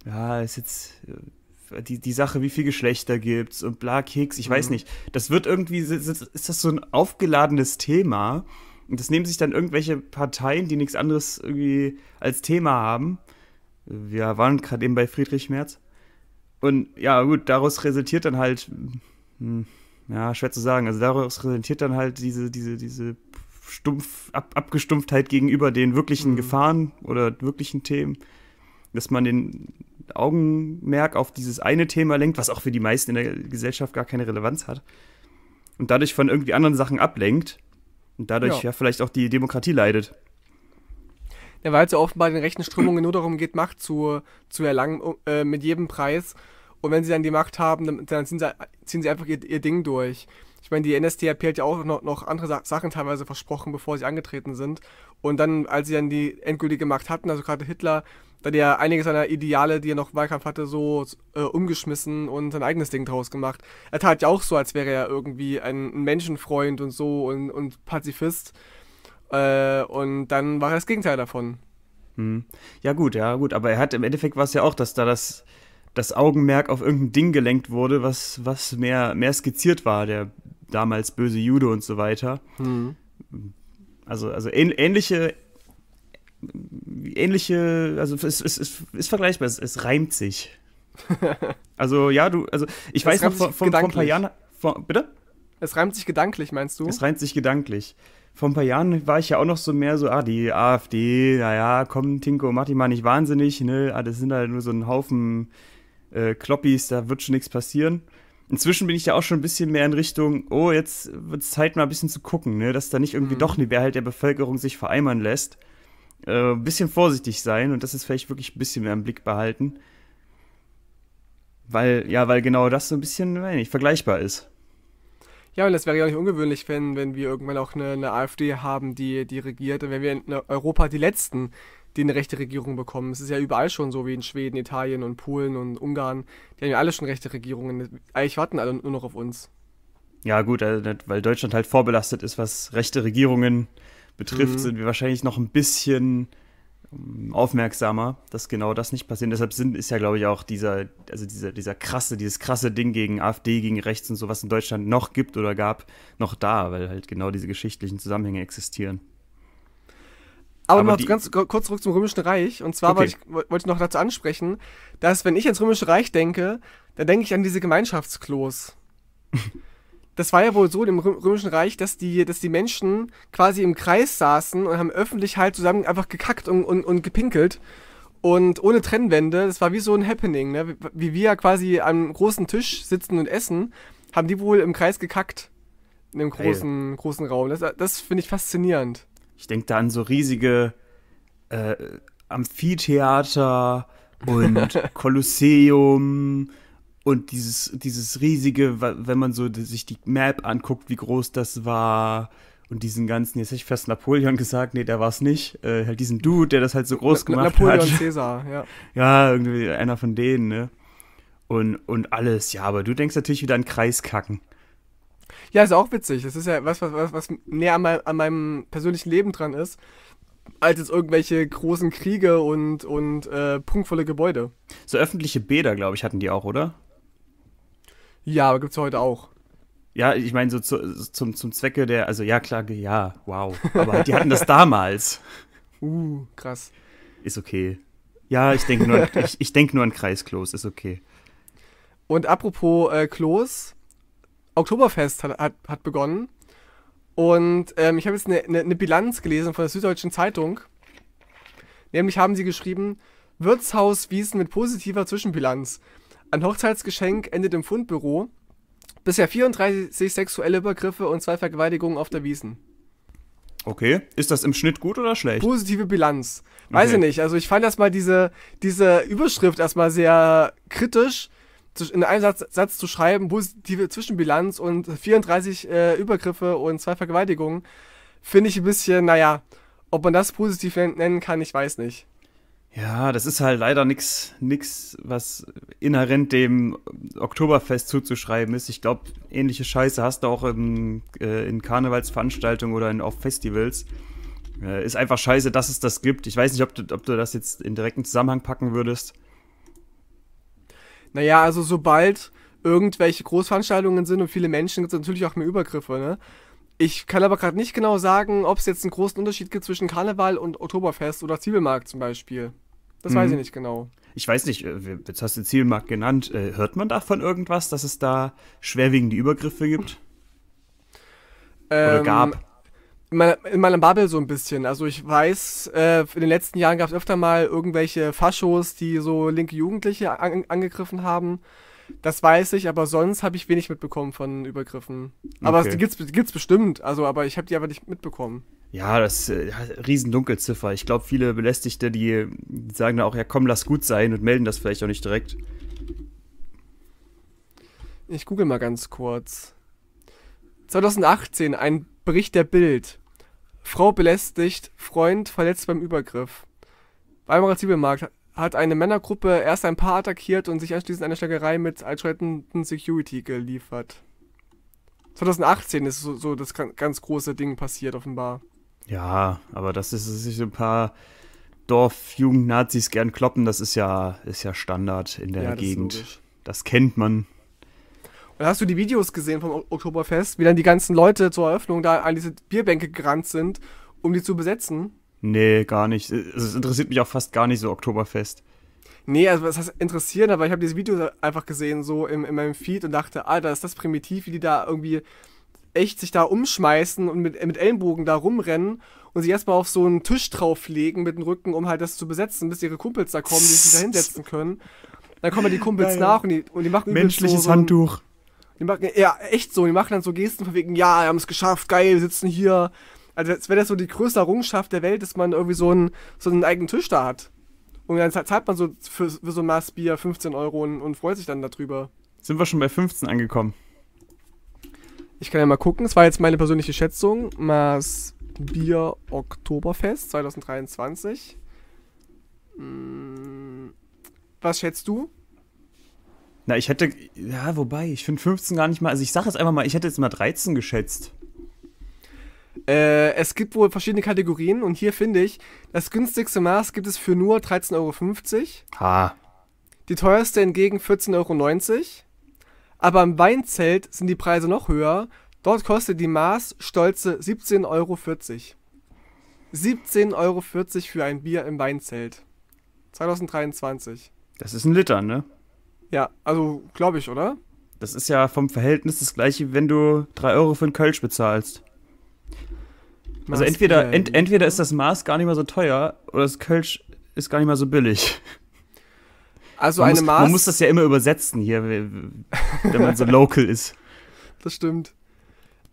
Speaker 1: ja, ist jetzt äh, die, die Sache, wie viel Geschlechter gibt es und bla Keks, ich mhm. weiß nicht. Das wird irgendwie, ist das so ein aufgeladenes Thema? Und das nehmen sich dann irgendwelche Parteien, die nichts anderes irgendwie als Thema haben. Äh, wir waren gerade eben bei Friedrich Merz. Und ja, gut, daraus resultiert dann halt, hm, ja, schwer zu sagen, also daraus resultiert dann halt diese, diese, diese Stumpf, Ab Abgestumpftheit gegenüber den wirklichen mhm. Gefahren oder wirklichen Themen, dass man den Augenmerk auf dieses eine Thema lenkt, was auch für die meisten in der Gesellschaft gar keine Relevanz hat. Und dadurch von irgendwie anderen Sachen ablenkt und dadurch ja, ja vielleicht auch die Demokratie leidet.
Speaker 2: Ja, weil es ja offenbar den rechten Strömungen nur darum geht, Macht zu, zu erlangen äh, mit jedem Preis. Und wenn sie dann die Macht haben, dann, dann ziehen, sie, ziehen sie einfach ihr, ihr Ding durch. Ich meine, die NSDAP hat ja auch noch, noch andere Sachen teilweise versprochen, bevor sie angetreten sind. Und dann, als sie dann die endgültige Macht hatten, also gerade Hitler, da hat er einige seiner Ideale, die er noch im Wahlkampf hatte, so äh, umgeschmissen und sein eigenes Ding draus gemacht. Er tat ja auch so, als wäre er irgendwie ein, ein Menschenfreund und so und, und Pazifist. Äh, und dann war er das Gegenteil davon.
Speaker 1: Hm. Ja, gut, ja, gut. Aber er hat im Endeffekt war es ja auch, dass da das, das Augenmerk auf irgendein Ding gelenkt wurde, was, was mehr, mehr skizziert war, der damals böse Jude und so weiter. Hm. Also, also ähnliche, ähnliche, also es, es, es ist vergleichbar, es, es reimt sich. [LAUGHS] also ja, du, also ich weiß noch von, von, von ein paar Jahren,
Speaker 2: von, bitte? Es reimt sich gedanklich,
Speaker 1: meinst du? Es reimt sich gedanklich vor ein paar Jahren war ich ja auch noch so mehr so, ah, die AfD, naja, komm, Tinko, mach die mal nicht wahnsinnig, ne? Ah, das sind halt nur so ein Haufen äh, Kloppis, da wird schon nichts passieren. Inzwischen bin ich ja auch schon ein bisschen mehr in Richtung, oh, jetzt wird es Zeit, mal ein bisschen zu gucken, ne? Dass da nicht irgendwie mhm. doch eine Mehrheit der Bevölkerung sich vereimern lässt. Äh, ein bisschen vorsichtig sein und das ist vielleicht wirklich ein bisschen mehr im Blick behalten. Weil, ja, weil genau das so ein bisschen, weiß nicht, vergleichbar ist.
Speaker 2: Ja, und das wäre ja auch nicht ungewöhnlich, wenn, wenn wir irgendwann auch eine, eine AfD haben, die, die regiert und wenn wir in Europa die Letzten, die eine rechte Regierung bekommen. Es ist ja überall schon so, wie in Schweden, Italien und Polen und Ungarn. Die haben ja alle schon rechte Regierungen. Eigentlich warten alle nur noch auf uns.
Speaker 1: Ja, gut, also, weil Deutschland halt vorbelastet ist, was rechte Regierungen betrifft, mhm. sind wir wahrscheinlich noch ein bisschen aufmerksamer, dass genau das nicht passiert. Deshalb sind, ist ja, glaube ich, auch dieser, also dieser, dieser krasse, dieses krasse Ding gegen AfD, gegen rechts und so, was in Deutschland noch gibt oder gab, noch da, weil halt genau diese geschichtlichen Zusammenhänge existieren.
Speaker 2: Aber, Aber noch ganz kurz zurück zum Römischen Reich. Und zwar okay. wollte, ich, wollte ich noch dazu ansprechen, dass wenn ich ans Römische Reich denke, dann denke ich an diese Gemeinschaftsklos. [LAUGHS] das war ja wohl so im Römischen Reich, dass die, dass die Menschen quasi im Kreis saßen und haben öffentlich halt zusammen einfach gekackt und, und, und gepinkelt. Und ohne Trennwände, das war wie so ein Happening, ne? Wie wir quasi am großen Tisch sitzen und essen, haben die wohl im Kreis gekackt. In einem großen, hey. großen Raum. Das, das finde ich faszinierend. Ich denke da an so riesige
Speaker 1: äh, Amphitheater und [LAUGHS] Kolosseum und dieses, dieses riesige, wenn man so sich die Map anguckt, wie groß das war und diesen ganzen, jetzt hätte ich fast Napoleon gesagt, nee, der war es nicht, äh, halt diesen Dude, der das halt so groß Na, gemacht Napoleon hat. Napoleon Cäsar, ja. [LAUGHS] Ja, irgendwie einer von denen, ne? Und, und alles, ja, aber du denkst natürlich wieder an Kreiskacken.
Speaker 2: Ja, ist auch witzig. Das ist ja was, was, was, was näher an, mein, an meinem persönlichen Leben dran ist, als jetzt irgendwelche großen Kriege und, und äh, prunkvolle Gebäude.
Speaker 1: So öffentliche Bäder, glaube ich, hatten die auch, oder?
Speaker 2: Ja, aber es heute auch.
Speaker 1: Ja, ich meine, so zu, zum, zum Zwecke der, also ja, klar, ja, wow. Aber die hatten das damals.
Speaker 2: Uh, krass.
Speaker 1: Ist okay. Ja, ich denke nur, [LAUGHS] ich, ich denk nur an Kreisklos, ist okay.
Speaker 2: Und apropos äh, Klos, Oktoberfest hat, hat, hat begonnen. Und ähm, ich habe jetzt eine ne, ne Bilanz gelesen von der Süddeutschen Zeitung. Nämlich haben sie geschrieben, Wirtshaus Wiesen mit positiver Zwischenbilanz. Ein Hochzeitsgeschenk endet im Fundbüro. Bisher 34 sexuelle Übergriffe und zwei Vergewaltigungen auf der Wiesen.
Speaker 1: Okay. Ist das im Schnitt gut oder schlecht?
Speaker 2: Positive Bilanz. Weiß okay. ich nicht. Also ich fand erstmal diese, diese Überschrift erstmal sehr kritisch, in einem Satz, Satz zu schreiben, positive Zwischenbilanz und 34 äh, Übergriffe und zwei Vergewaltigungen. Finde ich ein bisschen, naja, ob man das positiv nennen kann, ich weiß nicht.
Speaker 1: Ja, das ist halt leider nichts, nix, was inhärent dem Oktoberfest zuzuschreiben ist. Ich glaube, ähnliche Scheiße hast du auch im, äh, in Karnevalsveranstaltungen oder in, auf Festivals. Äh, ist einfach scheiße, dass es das gibt. Ich weiß
Speaker 2: nicht, ob du, ob du das jetzt in direkten Zusammenhang packen würdest. Naja, also sobald irgendwelche Großveranstaltungen sind und viele Menschen, gibt es natürlich auch mehr Übergriffe, ne? Ich kann aber gerade nicht genau sagen, ob es jetzt einen großen Unterschied gibt zwischen Karneval und Oktoberfest oder Zwiebelmarkt zum Beispiel. Das mhm. weiß ich mhm. nicht genau.
Speaker 1: Ich weiß nicht, äh, jetzt hast du Zwiebelmarkt genannt. Äh, hört man davon irgendwas, dass es da schwerwiegende Übergriffe gibt?
Speaker 2: Ähm, Oder gab? In meiner, in meiner Bubble so ein bisschen. Also ich weiß, äh, in den letzten Jahren gab es öfter mal irgendwelche Faschos, die so linke Jugendliche an, angegriffen haben. Das weiß ich, aber sonst habe ich wenig mitbekommen von Übergriffen. Aber okay. es gibt's, gibt's bestimmt, also aber ich habe die einfach nicht mitbekommen. Ja,
Speaker 1: das äh, riesen Dunkelziffer. Ich glaube, viele Belästigte, die sagen da auch, ja komm, lass gut sein und melden das vielleicht auch nicht direkt.
Speaker 2: Ich google mal ganz kurz. 2018, ein Bericht der Bild. Frau belästigt, Freund verletzt beim Übergriff. Weimarer Zwiebelmarkt hat eine Männergruppe erst ein Paar attackiert und sich anschließend eine Schlägerei mit einschreitenden Security geliefert. 2018 ist so, so das ganz große Ding passiert, offenbar.
Speaker 1: Ja, aber dass ist sich ein paar Dorfjugendnazis gern kloppen, das ist ja, ist ja Standard in der ja, Gegend. Das kennt man.
Speaker 2: Und hast du die Videos gesehen vom Oktoberfest, wie dann die ganzen Leute zur Eröffnung da an diese Bierbänke gerannt sind, um die zu besetzen?
Speaker 1: Nee, gar nicht. Äh, also es interessiert mich auch fast gar nicht so Oktoberfest.
Speaker 2: Nee, also was heißt interessieren, aber ich habe dieses Video einfach gesehen, so im, in meinem Feed und dachte, Alter, ist das primitiv, wie die da irgendwie echt sich da umschmeißen und mit, mit Ellenbogen da rumrennen und sich erstmal auf so einen Tisch drauflegen mit dem Rücken, um halt das zu besetzen, bis ihre Kumpels da kommen, die sich da hinsetzen können. Dann kommen halt die Kumpels Nein. nach und die, und die machen Menschliches so, so ein, Handtuch. Die machen, ja, echt so. Die machen dann so Gesten von wegen, ja, wir haben es geschafft, geil, wir sitzen hier also als wäre das so die größte Errungenschaft der Welt, dass man irgendwie so einen, so einen eigenen Tisch da hat. Und dann zahlt man so für, für so ein Maß Bier 15 Euro und, und freut sich dann darüber. Sind wir schon bei 15 angekommen? Ich kann ja mal gucken. Es war jetzt meine persönliche Schätzung. Maß Bier Oktoberfest 2023. Hm, was schätzt du?
Speaker 1: Na, ich hätte. Ja, wobei, ich finde 15 gar nicht mal. Also, ich sage es einfach mal, ich hätte jetzt mal 13 geschätzt.
Speaker 2: Äh, es gibt wohl verschiedene Kategorien und hier finde ich, das günstigste Maß gibt es für nur 13,50 Euro. Ha. Die teuerste hingegen 14,90 Euro. Aber im Weinzelt sind die Preise noch höher. Dort kostet die Maß stolze 17,40 Euro. 17,40 Euro für ein Bier im Weinzelt. 2023.
Speaker 1: Das ist ein Liter, ne?
Speaker 2: Ja, also glaube ich, oder?
Speaker 1: Das ist ja vom Verhältnis das gleiche, wenn du 3 Euro für einen Kölsch bezahlst also entweder, ent, entweder ist das Maß gar nicht mal so teuer oder das Kölsch ist gar nicht mal so billig.
Speaker 2: Also man eine muss, Maß. Man muss das
Speaker 1: ja immer übersetzen hier, wenn man so local ist. [LAUGHS]
Speaker 2: Das stimmt.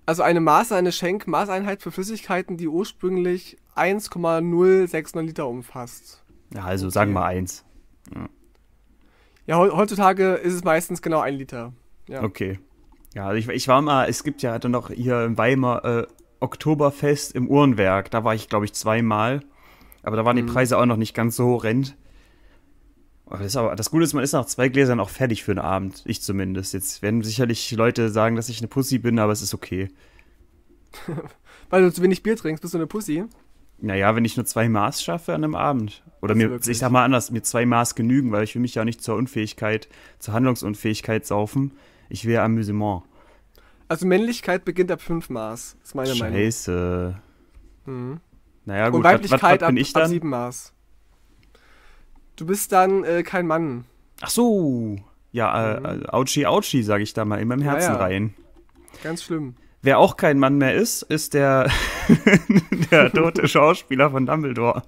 Speaker 2: Also eine Maß, eine Schenk, Maßeinheit für Flüssigkeiten, die ursprünglich 1,069 Liter umfasst.
Speaker 1: Ja, also sagen wir 1. Ja.
Speaker 2: Ja, heutzutage ist es meistens genau ein Liter. Ja.
Speaker 1: Okay. Ja, also ich, ich war mal, es gibt ja dann noch hier in Weimar äh, Oktoberfest im Uhrenwerk. Da war ich, glaube ich, zweimal. Aber da waren die mhm. Preise auch noch nicht ganz so horrend. Aber das, aber das Gute ist, man ist nach zwei Gläsern auch fertig für den Abend. Ich zumindest. Jetzt werden sicherlich Leute sagen, dass ich eine Pussy bin, aber es ist okay.
Speaker 2: [LAUGHS] Weil du zu wenig Bier trinkst, bist du eine Pussy?
Speaker 1: Naja, wenn ich nur zwei Maß schaffe an einem Abend. Oder mir, ich sag mal anders, mir zwei Maß genügen, weil ich will mich ja nicht zur Unfähigkeit, zur Handlungsunfähigkeit saufen. Ich will Amüsement.
Speaker 2: Also Männlichkeit beginnt ab 5 Maß, ist meine Scheiße. Meinung.
Speaker 1: Scheiße. Mhm. Naja, gut, Und Weiblichkeit was, was, was ab, 7
Speaker 2: Maß. Du bist dann äh, kein Mann. Ach so.
Speaker 1: Ja, äh, mhm. Äh, Autschi, sage ich da mal in meinem Herzen ja, rein. Ganz schlimm. Wer auch kein Mann mehr ist, ist der, [LAUGHS] der tote Schauspieler von Dumbledore.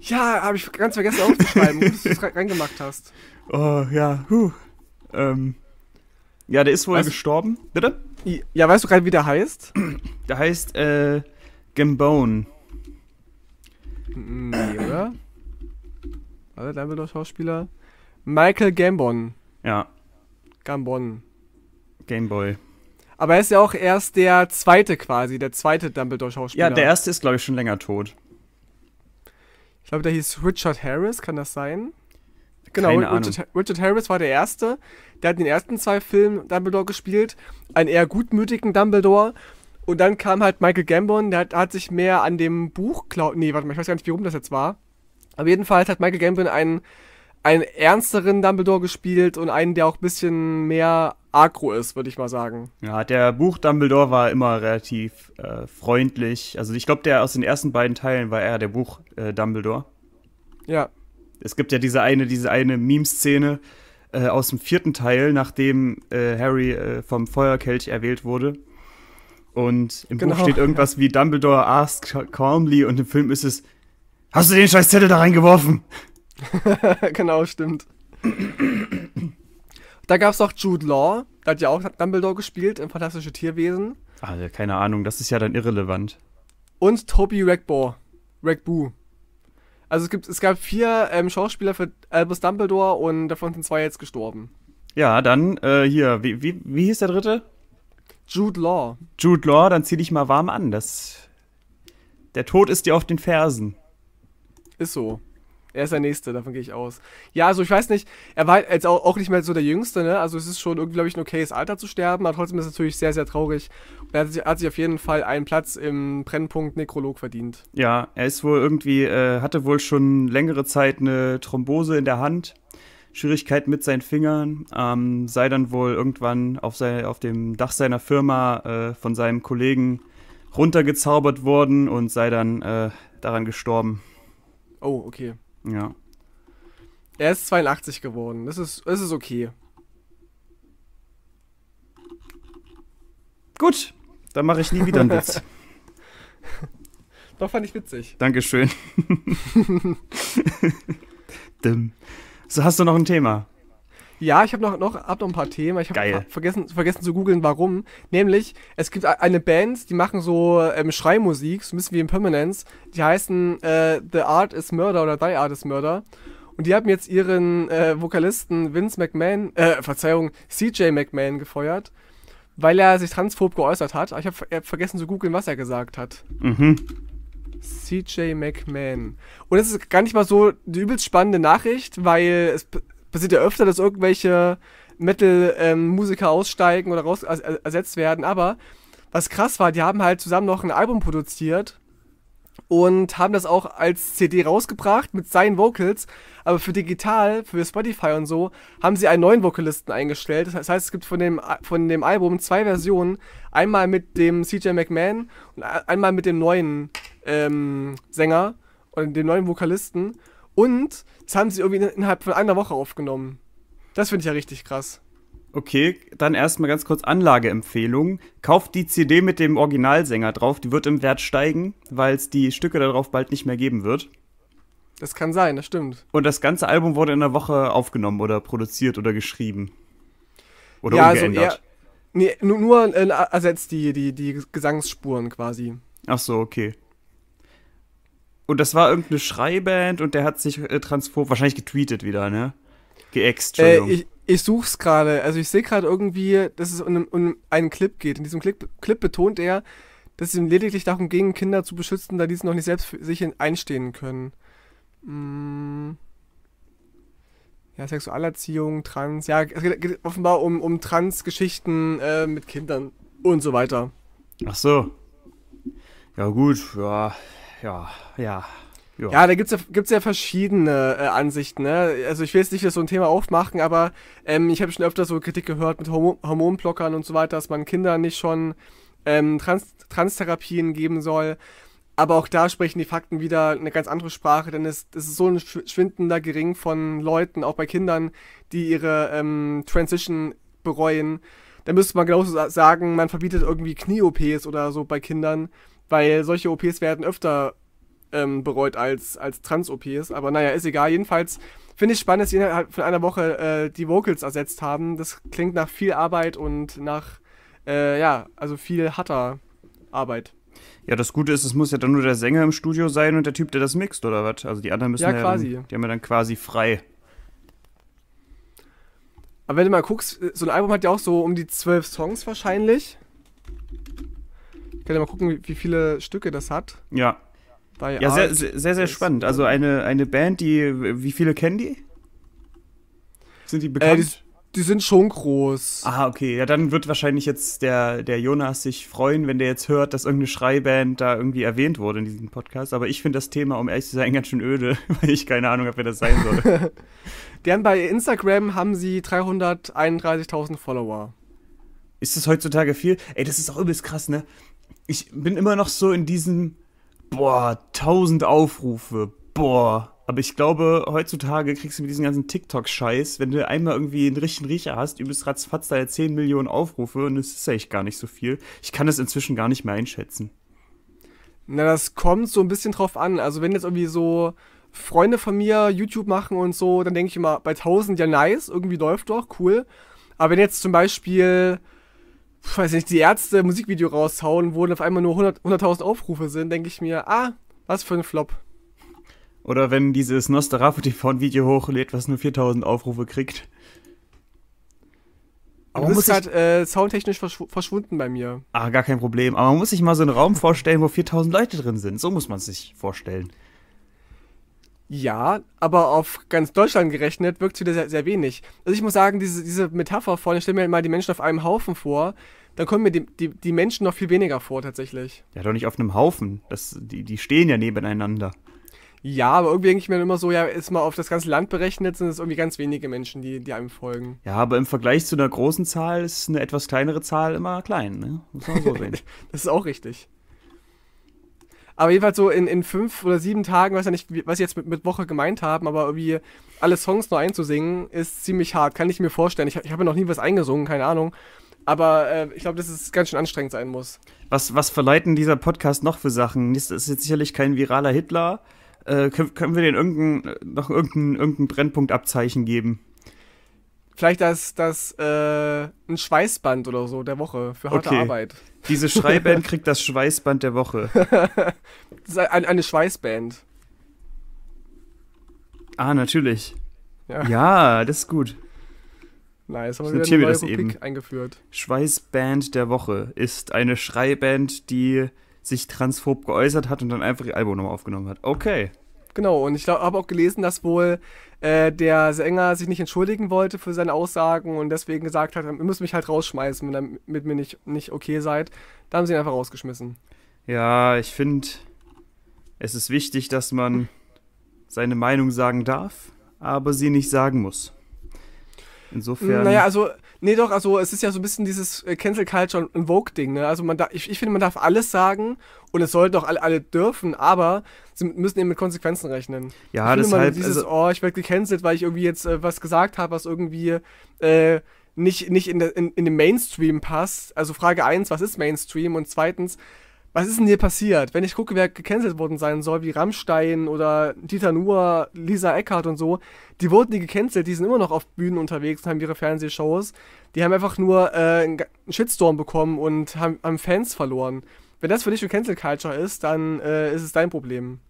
Speaker 2: Ja, habe ich ganz vergessen aufzuschreiben, dass du es [LAUGHS] reingemacht hast.
Speaker 1: Oh, ja, huh. Ähm, ja, der ist wohl weißt, gestorben. Bitte? Ja, weißt du gerade, wie der heißt? Der
Speaker 2: heißt, äh, Gambone. Nee, oder? Warte, Dumbledore-Schauspieler. Michael Gambon. Ja. Gambon. Gameboy. Aber er ist ja auch erst der zweite quasi, der zweite Dumbledore-Schauspieler. Ja, der erste
Speaker 1: ist, glaube ich, schon länger tot.
Speaker 2: Ich glaube, der hieß Richard Harris, kann das sein? Genau, Keine Richard, Ahnung. Richard Harris war der Erste. Der hat in den ersten zwei Filmen Dumbledore gespielt. Einen eher gutmütigen Dumbledore. Und dann kam halt Michael Gambon, der hat, hat sich mehr an dem Buch klaut. Nee, warte mal, ich weiß gar nicht, wie rum das jetzt war. Aber jedenfalls hat Michael Gambon einen, einen ernsteren Dumbledore gespielt und einen, der auch ein bisschen mehr agro ist, würde ich mal sagen.
Speaker 1: Ja, der Buch Dumbledore war immer relativ äh, freundlich. Also ich glaube, der aus den ersten beiden Teilen war eher der Buch äh, Dumbledore. Ja, es gibt ja diese eine, diese eine Meme-Szene äh, aus dem vierten Teil, nachdem äh, Harry äh, vom Feuerkelch erwählt wurde. Und im genau, Buch steht irgendwas ja. wie Dumbledore asks calmly und im Film ist es, hast du den scheiß Zettel da reingeworfen?
Speaker 2: [LAUGHS] genau, stimmt. da gab es auch Jude Law, der hat ja auch Dumbledore gespielt im Fantastische Tierwesen.
Speaker 1: Also, keine Ahnung, das ist ja dann irrelevant.
Speaker 2: Und Toby Ragbore. Ragboo. Also es, gibt, es gab vier ähm, Schauspieler für Albus Dumbledore und davon sind zwei jetzt gestorben.
Speaker 1: Ja, dann äh, hier, wie, wie, wie hieß der dritte? Jude Law. Jude Law, dann zieh dich mal warm an. Das,
Speaker 2: der Tod ist dir auf den Fersen. Ist so. Er ist der Nächste, davon gehe ich aus. Ja, also ich weiß nicht, er war jetzt auch, auch nicht mehr so der Jüngste, ne? Also es ist schon irgendwie, glaube ich, ein okayes Alter zu sterben, aber trotzdem ist es natürlich sehr, sehr traurig. Und er hat sich, hat sich, auf jeden Fall einen Platz im Brennpunkt Nekrolog verdient.
Speaker 1: Ja, er ist wohl irgendwie, äh, hatte wohl schon längere Zeit eine Thrombose in der Hand, Schwierigkeit mit seinen Fingern, ähm, sei dann wohl irgendwann auf, sein, auf dem Dach seiner Firma äh, von seinem Kollegen runtergezaubert worden und sei dann äh, daran gestorben. Oh, okay. Ja.
Speaker 2: Er ist 82 geworden. Das ist, das ist okay. Gut, dann mache ich nie wieder einen Witz. [LAUGHS] Doch, fand ich witzig.
Speaker 1: Dankeschön. [LAUGHS] so, hast du noch ein Thema?
Speaker 2: Ja, ich habe noch, noch, hab noch ein paar Themen. Ich habe vergessen, vergessen zu googeln, warum. Nämlich, es gibt eine Band, die machen so ähm, Schreimusik, so ein bisschen wie Impermanence. Die heißen äh, The Art is Murder oder Die Art is Murder. Und die haben jetzt ihren äh, Vokalisten Vince McMahon, äh, Verzeihung, CJ McMahon gefeuert, weil er sich transphob geäußert hat. Aber ich habe hab vergessen zu googeln, was er gesagt hat. Mhm. CJ McMahon. Und es ist gar nicht mal so die übelst spannende Nachricht, weil es passiert ja öfter, dass irgendwelche Metal-Musiker ähm, aussteigen oder raus ersetzt werden, aber was krass war, die haben halt zusammen noch ein Album produziert und haben das auch als CD rausgebracht mit seinen Vocals, aber für digital, für Spotify und so, haben sie einen neuen Vokalisten eingestellt. Das heißt, es gibt von dem, von dem Album zwei Versionen. Einmal mit dem CJ McMahon und einmal mit dem neuen ähm, Sänger und dem neuen Vokalisten. Und das haben sie irgendwie innerhalb von einer Woche aufgenommen. Das finde ich ja richtig krass.
Speaker 1: Okay, dann erstmal ganz kurz Anlageempfehlung. Kauft die CD mit dem Originalsänger drauf, die wird im Wert steigen, weil es die Stücke darauf bald nicht mehr geben wird. Das kann
Speaker 2: sein, das stimmt.
Speaker 1: Und das ganze Album wurde in einer Woche aufgenommen oder produziert oder geschrieben. Oder ja, also umgeändert. Also
Speaker 2: eher, nee, nur, nur äh, ersetzt die, die, die Gesangsspuren quasi.
Speaker 1: Ach so, okay. Und das war irgendeine Schreiband und der hat sich äh, transphob, wahrscheinlich getweetet wieder, ne? Geext, Entschuldigung. Äh, ich,
Speaker 2: ich such's gerade. Also ich sehe gerade irgendwie, dass es um, um, einen Clip geht. In diesem Clip, Clip betont er, dass es ihm lediglich darum ging, Kinder zu beschützen, da diese noch nicht selbst für sich einstehen können. Hm. Ja, Sexualerziehung, Trans, ja, es geht, geht offenbar um, um Trans-Geschichten äh, mit Kindern und so weiter. Ach so.
Speaker 1: Ja gut, ja, ja,
Speaker 2: ja. Ja, ja da gibt es ja, ja verschiedene äh, Ansichten. Ne? Also ich will jetzt nicht so ein Thema aufmachen, aber ähm, ich habe schon öfter so Kritik gehört mit Hormon Hormonblockern und so weiter, dass man Kindern nicht schon ähm, Trans Transtherapien geben soll. Aber auch da sprechen die Fakten wieder eine ganz andere Sprache, denn es, es ist so ein schwindender Gering von Leuten, auch bei Kindern, die ihre ähm, Transition bereuen. Da müsste man genauso sagen, man verbietet irgendwie Knie-OPs oder so bei Kindern weil solche OPs werden öfter ähm, bereut als, als Trans-OPs. Aber naja, ist egal. Jedenfalls finde ich spannend, dass sie innerhalb von einer Woche äh, die Vocals ersetzt haben. Das klingt nach viel Arbeit und nach, äh, ja, also viel harter Arbeit.
Speaker 1: Ja, das Gute ist, es muss ja dann nur der Sänger im Studio sein und der Typ, der das mixt, oder was? Also die anderen müssen ja, ja quasi. Dann,
Speaker 2: die haben ja dann quasi frei. Aber wenn du mal guckst, so ein Album hat ja auch so um die zwölf Songs wahrscheinlich. Ich kann ja mal gucken, wie viele Stücke das hat.
Speaker 1: Ja. Bei ja, sehr, sehr, sehr spannend. Also eine, eine Band, die. Wie viele kennen die? Sind die äh, bekannt? Äh, die, die, sind schon groß. Ah, okay. Ja, dann wird wahrscheinlich jetzt der, der Jonas sich freuen, wenn der jetzt hört, dass irgendeine Schreiband da irgendwie erwähnt wurde in diesem Podcast. Aber ich finde das Thema, um ehrlich zu sein, ganz schön öde, [LAUGHS] weil ich keine
Speaker 2: Ahnung habe, wer das sein soll. die [LAUGHS] bei Instagram haben sie 331.000 Follower.
Speaker 1: Ist das heutzutage viel? Ey, das ist auch übelst krass, ne? ich bin immer noch so in diesem, boah, tausend Aufrufe, boah. Aber ich glaube, heutzutage kriegst du mit diesem ganzen TikTok-Scheiß, wenn du einmal irgendwie einen richtigen Riecher hast, übelst ratzfatz da ja 10 Millionen Aufrufe und es ist echt gar nicht so viel. Ich kann das inzwischen gar nicht mehr einschätzen.
Speaker 2: Na, das kommt so ein bisschen drauf an. Also, wenn jetzt irgendwie so Freunde von mir YouTube machen und so, dann denke ich immer, bei 1000 ja nice, irgendwie läuft doch, cool. Aber wenn jetzt zum Beispiel weiß nicht, die Ärzte Musikvideo raushauen, wo dann auf einmal nur 100.000 100 Aufrufe sind, denke ich mir, ah, was für ein Flop.
Speaker 1: Oder wenn dieses Nostarafu TV-Video hochlädt, was nur 4.000 Aufrufe kriegt. Aber man ist halt
Speaker 2: äh, soundtechnisch verschw verschwunden bei mir.
Speaker 1: Ah, gar kein Problem. Aber man muss sich mal so einen Raum vorstellen, wo 4000 Leute drin sind. So muss man es sich vorstellen.
Speaker 2: Ja, aber auf ganz Deutschland gerechnet wirkt es wieder sehr, sehr wenig. Also ich muss sagen, diese, diese Metapher vorne, ich stelle mir halt mal die Menschen auf einem Haufen vor, dann kommen mir die, die, die, Menschen noch viel weniger vor tatsächlich.
Speaker 1: Ja, doch nicht auf einem Haufen. Das, die, die stehen ja nebeneinander.
Speaker 2: Ja, aber irgendwie denke ich mir immer so, ja, ist mal auf das ganze Land berechnet, sind es irgendwie ganz wenige Menschen, die, die einem folgen.
Speaker 1: Ja, aber im Vergleich zu einer
Speaker 2: großen Zahl ist eine etwas kleinere Zahl immer klein, ne? Muss man so sehen. [LAUGHS] das ist auch richtig. Aber jedenfalls so in, in fünf oder sieben Tagen, weiß ja nicht, was sie jetzt mit, mit Woche gemeint haben, aber irgendwie alle Songs nur einzusingen, ist ziemlich hart. Kann ich mir vorstellen. Ich, ich habe noch nie was eingesungen, keine Ahnung. Aber äh, ich glaube, dass es ganz schön anstrengend sein muss.
Speaker 1: Was, was verleiten dieser Podcast noch für Sachen? Das ist jetzt sicherlich kein viraler Hitler. Äh, können, können wir den irgendein, äh, noch irgendein, irgendein Brennpunktabzeichen geben?
Speaker 2: Vielleicht das, das äh, ein Schweißband oder so der Woche für harte okay. Arbeit. [LAUGHS] Diese Schreiband
Speaker 1: kriegt das Schweißband der Woche. [LAUGHS] das
Speaker 2: ist ein, eine Schweißband.
Speaker 1: Ah, natürlich. Ja, ja das ist gut.
Speaker 2: Nice, haben wir wieder eine neue Rubrik eben. eingeführt.
Speaker 1: Schweißband der Woche ist eine Schreiband, die sich transphob geäußert hat und dann einfach ihr Album nochmal aufgenommen hat.
Speaker 2: Okay. Genau, und ich habe auch gelesen, dass wohl äh, der Sänger sich nicht entschuldigen wollte für seine Aussagen und deswegen gesagt hat, ihr müsst mich halt rausschmeißen, wenn ihr mit mir nicht, nicht okay seid. Da haben sie ihn einfach rausgeschmissen.
Speaker 1: Ja, ich finde, es ist wichtig, dass man seine Meinung sagen darf, aber sie nicht sagen muss. Insofern. Hm, naja,
Speaker 2: also Nee, doch, also es ist ja so ein bisschen dieses äh, Cancel Culture und Vogue-Ding, ne? Also man da, ich, ich, finde, man darf alles sagen und es sollten auch alle, alle dürfen, aber sie müssen eben mit Konsequenzen rechnen. Ja, ich deshalb. Finde halt, dieses, also, oh, ich werde gecancelt, weil ich irgendwie jetzt äh, was gesagt habe, was irgendwie äh, nicht, nicht in, der, in, in den Mainstream passt. Also Frage 1, was ist Mainstream? Und zweitens, was ist denn hier passiert? Wenn ich gucke, wer gecancelt worden sein soll, wie Rammstein oder Dieter Nuhr, Lisa Eckhart und so, die wurden nie gecancelt, die sind immer noch auf Bühnen unterwegs und haben ihre Fernsehshows. Die haben einfach nur äh, einen Shitstorm bekommen und haben, haben, Fans verloren. Wenn das für dich ein Cancel Culture ist, dann äh, ist es dein Problem.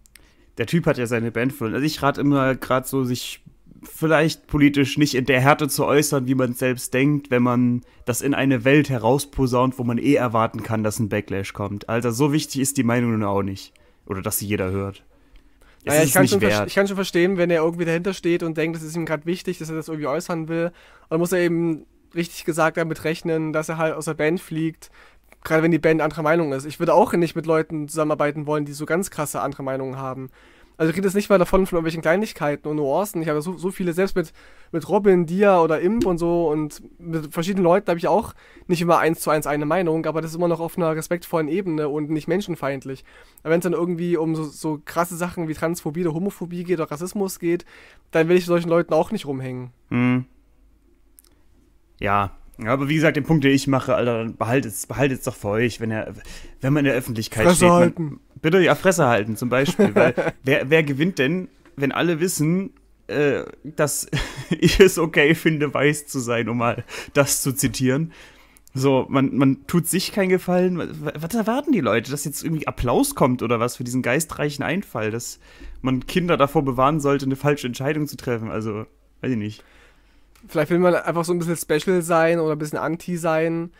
Speaker 1: Der Typ hat ja seine Band verloren. Also ich rate immer gerade so, sich vielleicht politisch nicht in der Härte zu äußern, wie man selbst denkt, wenn man das in eine Welt herausposaunt, wo man eh erwarten kann, dass ein Backlash kommt. Alter, so wichtig ist die Meinung nun auch nicht. Oder dass sie jeder hört. Naja, ich, kann schon ich
Speaker 2: kann schon verstehen, wenn er irgendwie dahinter steht und denkt, das ist ihm gerade wichtig, dass er das irgendwie äußern will. Dann muss er eben richtig gesagt damit rechnen, dass er halt aus der Band fliegt, gerade wenn die Band anderer Meinung ist. Ich würde auch nicht mit Leuten zusammenarbeiten wollen, die so ganz krasse andere Meinungen haben. Also ich rede jetzt nicht mal davon von irgendwelchen Kleinigkeiten und Nuancen. Ich habe so, so viele, selbst mit, mit Robin, Dia oder Imp und so und mit verschiedenen Leuten habe ich auch nicht immer eins zu eins eine Meinung, aber das ist immer noch auf einer respektvollen Ebene und nicht menschenfeindlich. Aber wenn es dann irgendwie um so, so krasse Sachen wie Transphobie oder Homophobie geht oder Rassismus geht, dann will ich solchen Leuten auch nicht rumhängen.
Speaker 1: Hm. Ja, ja, aber wie gesagt, den Punkt, den ich mache, Alter, dann behaltet es doch für euch, wenn, er, wenn man in der Öffentlichkeit Fresse steht. Halten. Man, bitte ja, Fresse halten zum Beispiel. weil [LAUGHS] wer, wer gewinnt denn, wenn alle wissen, äh, dass [LAUGHS] ich es okay finde, weiß zu sein, um mal das zu zitieren. So, man, man tut sich keinen Gefallen. Was erwarten die Leute? Dass jetzt irgendwie Applaus kommt oder was für diesen geistreichen Einfall, dass man Kinder davor bewahren sollte, eine
Speaker 2: falsche Entscheidung zu treffen. Also, weiß ich nicht. Vielleicht will man einfach so ein bisschen special sein oder ein bisschen anti sein.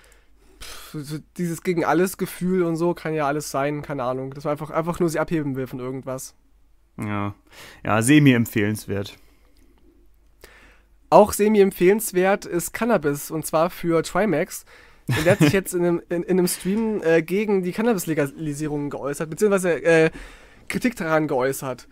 Speaker 2: Pff, dieses gegen alles Gefühl und so kann ja alles sein, keine Ahnung. Dass man einfach, einfach nur sie abheben will von irgendwas.
Speaker 1: Ja. Ja, semi-empfehlenswert.
Speaker 2: Auch semi-empfehlenswert ist Cannabis und zwar für Trimax. Und der hat sich [LAUGHS] jetzt in einem, in, in einem Stream äh, gegen die Cannabis-Legalisierung geäußert, beziehungsweise äh, Kritik daran geäußert.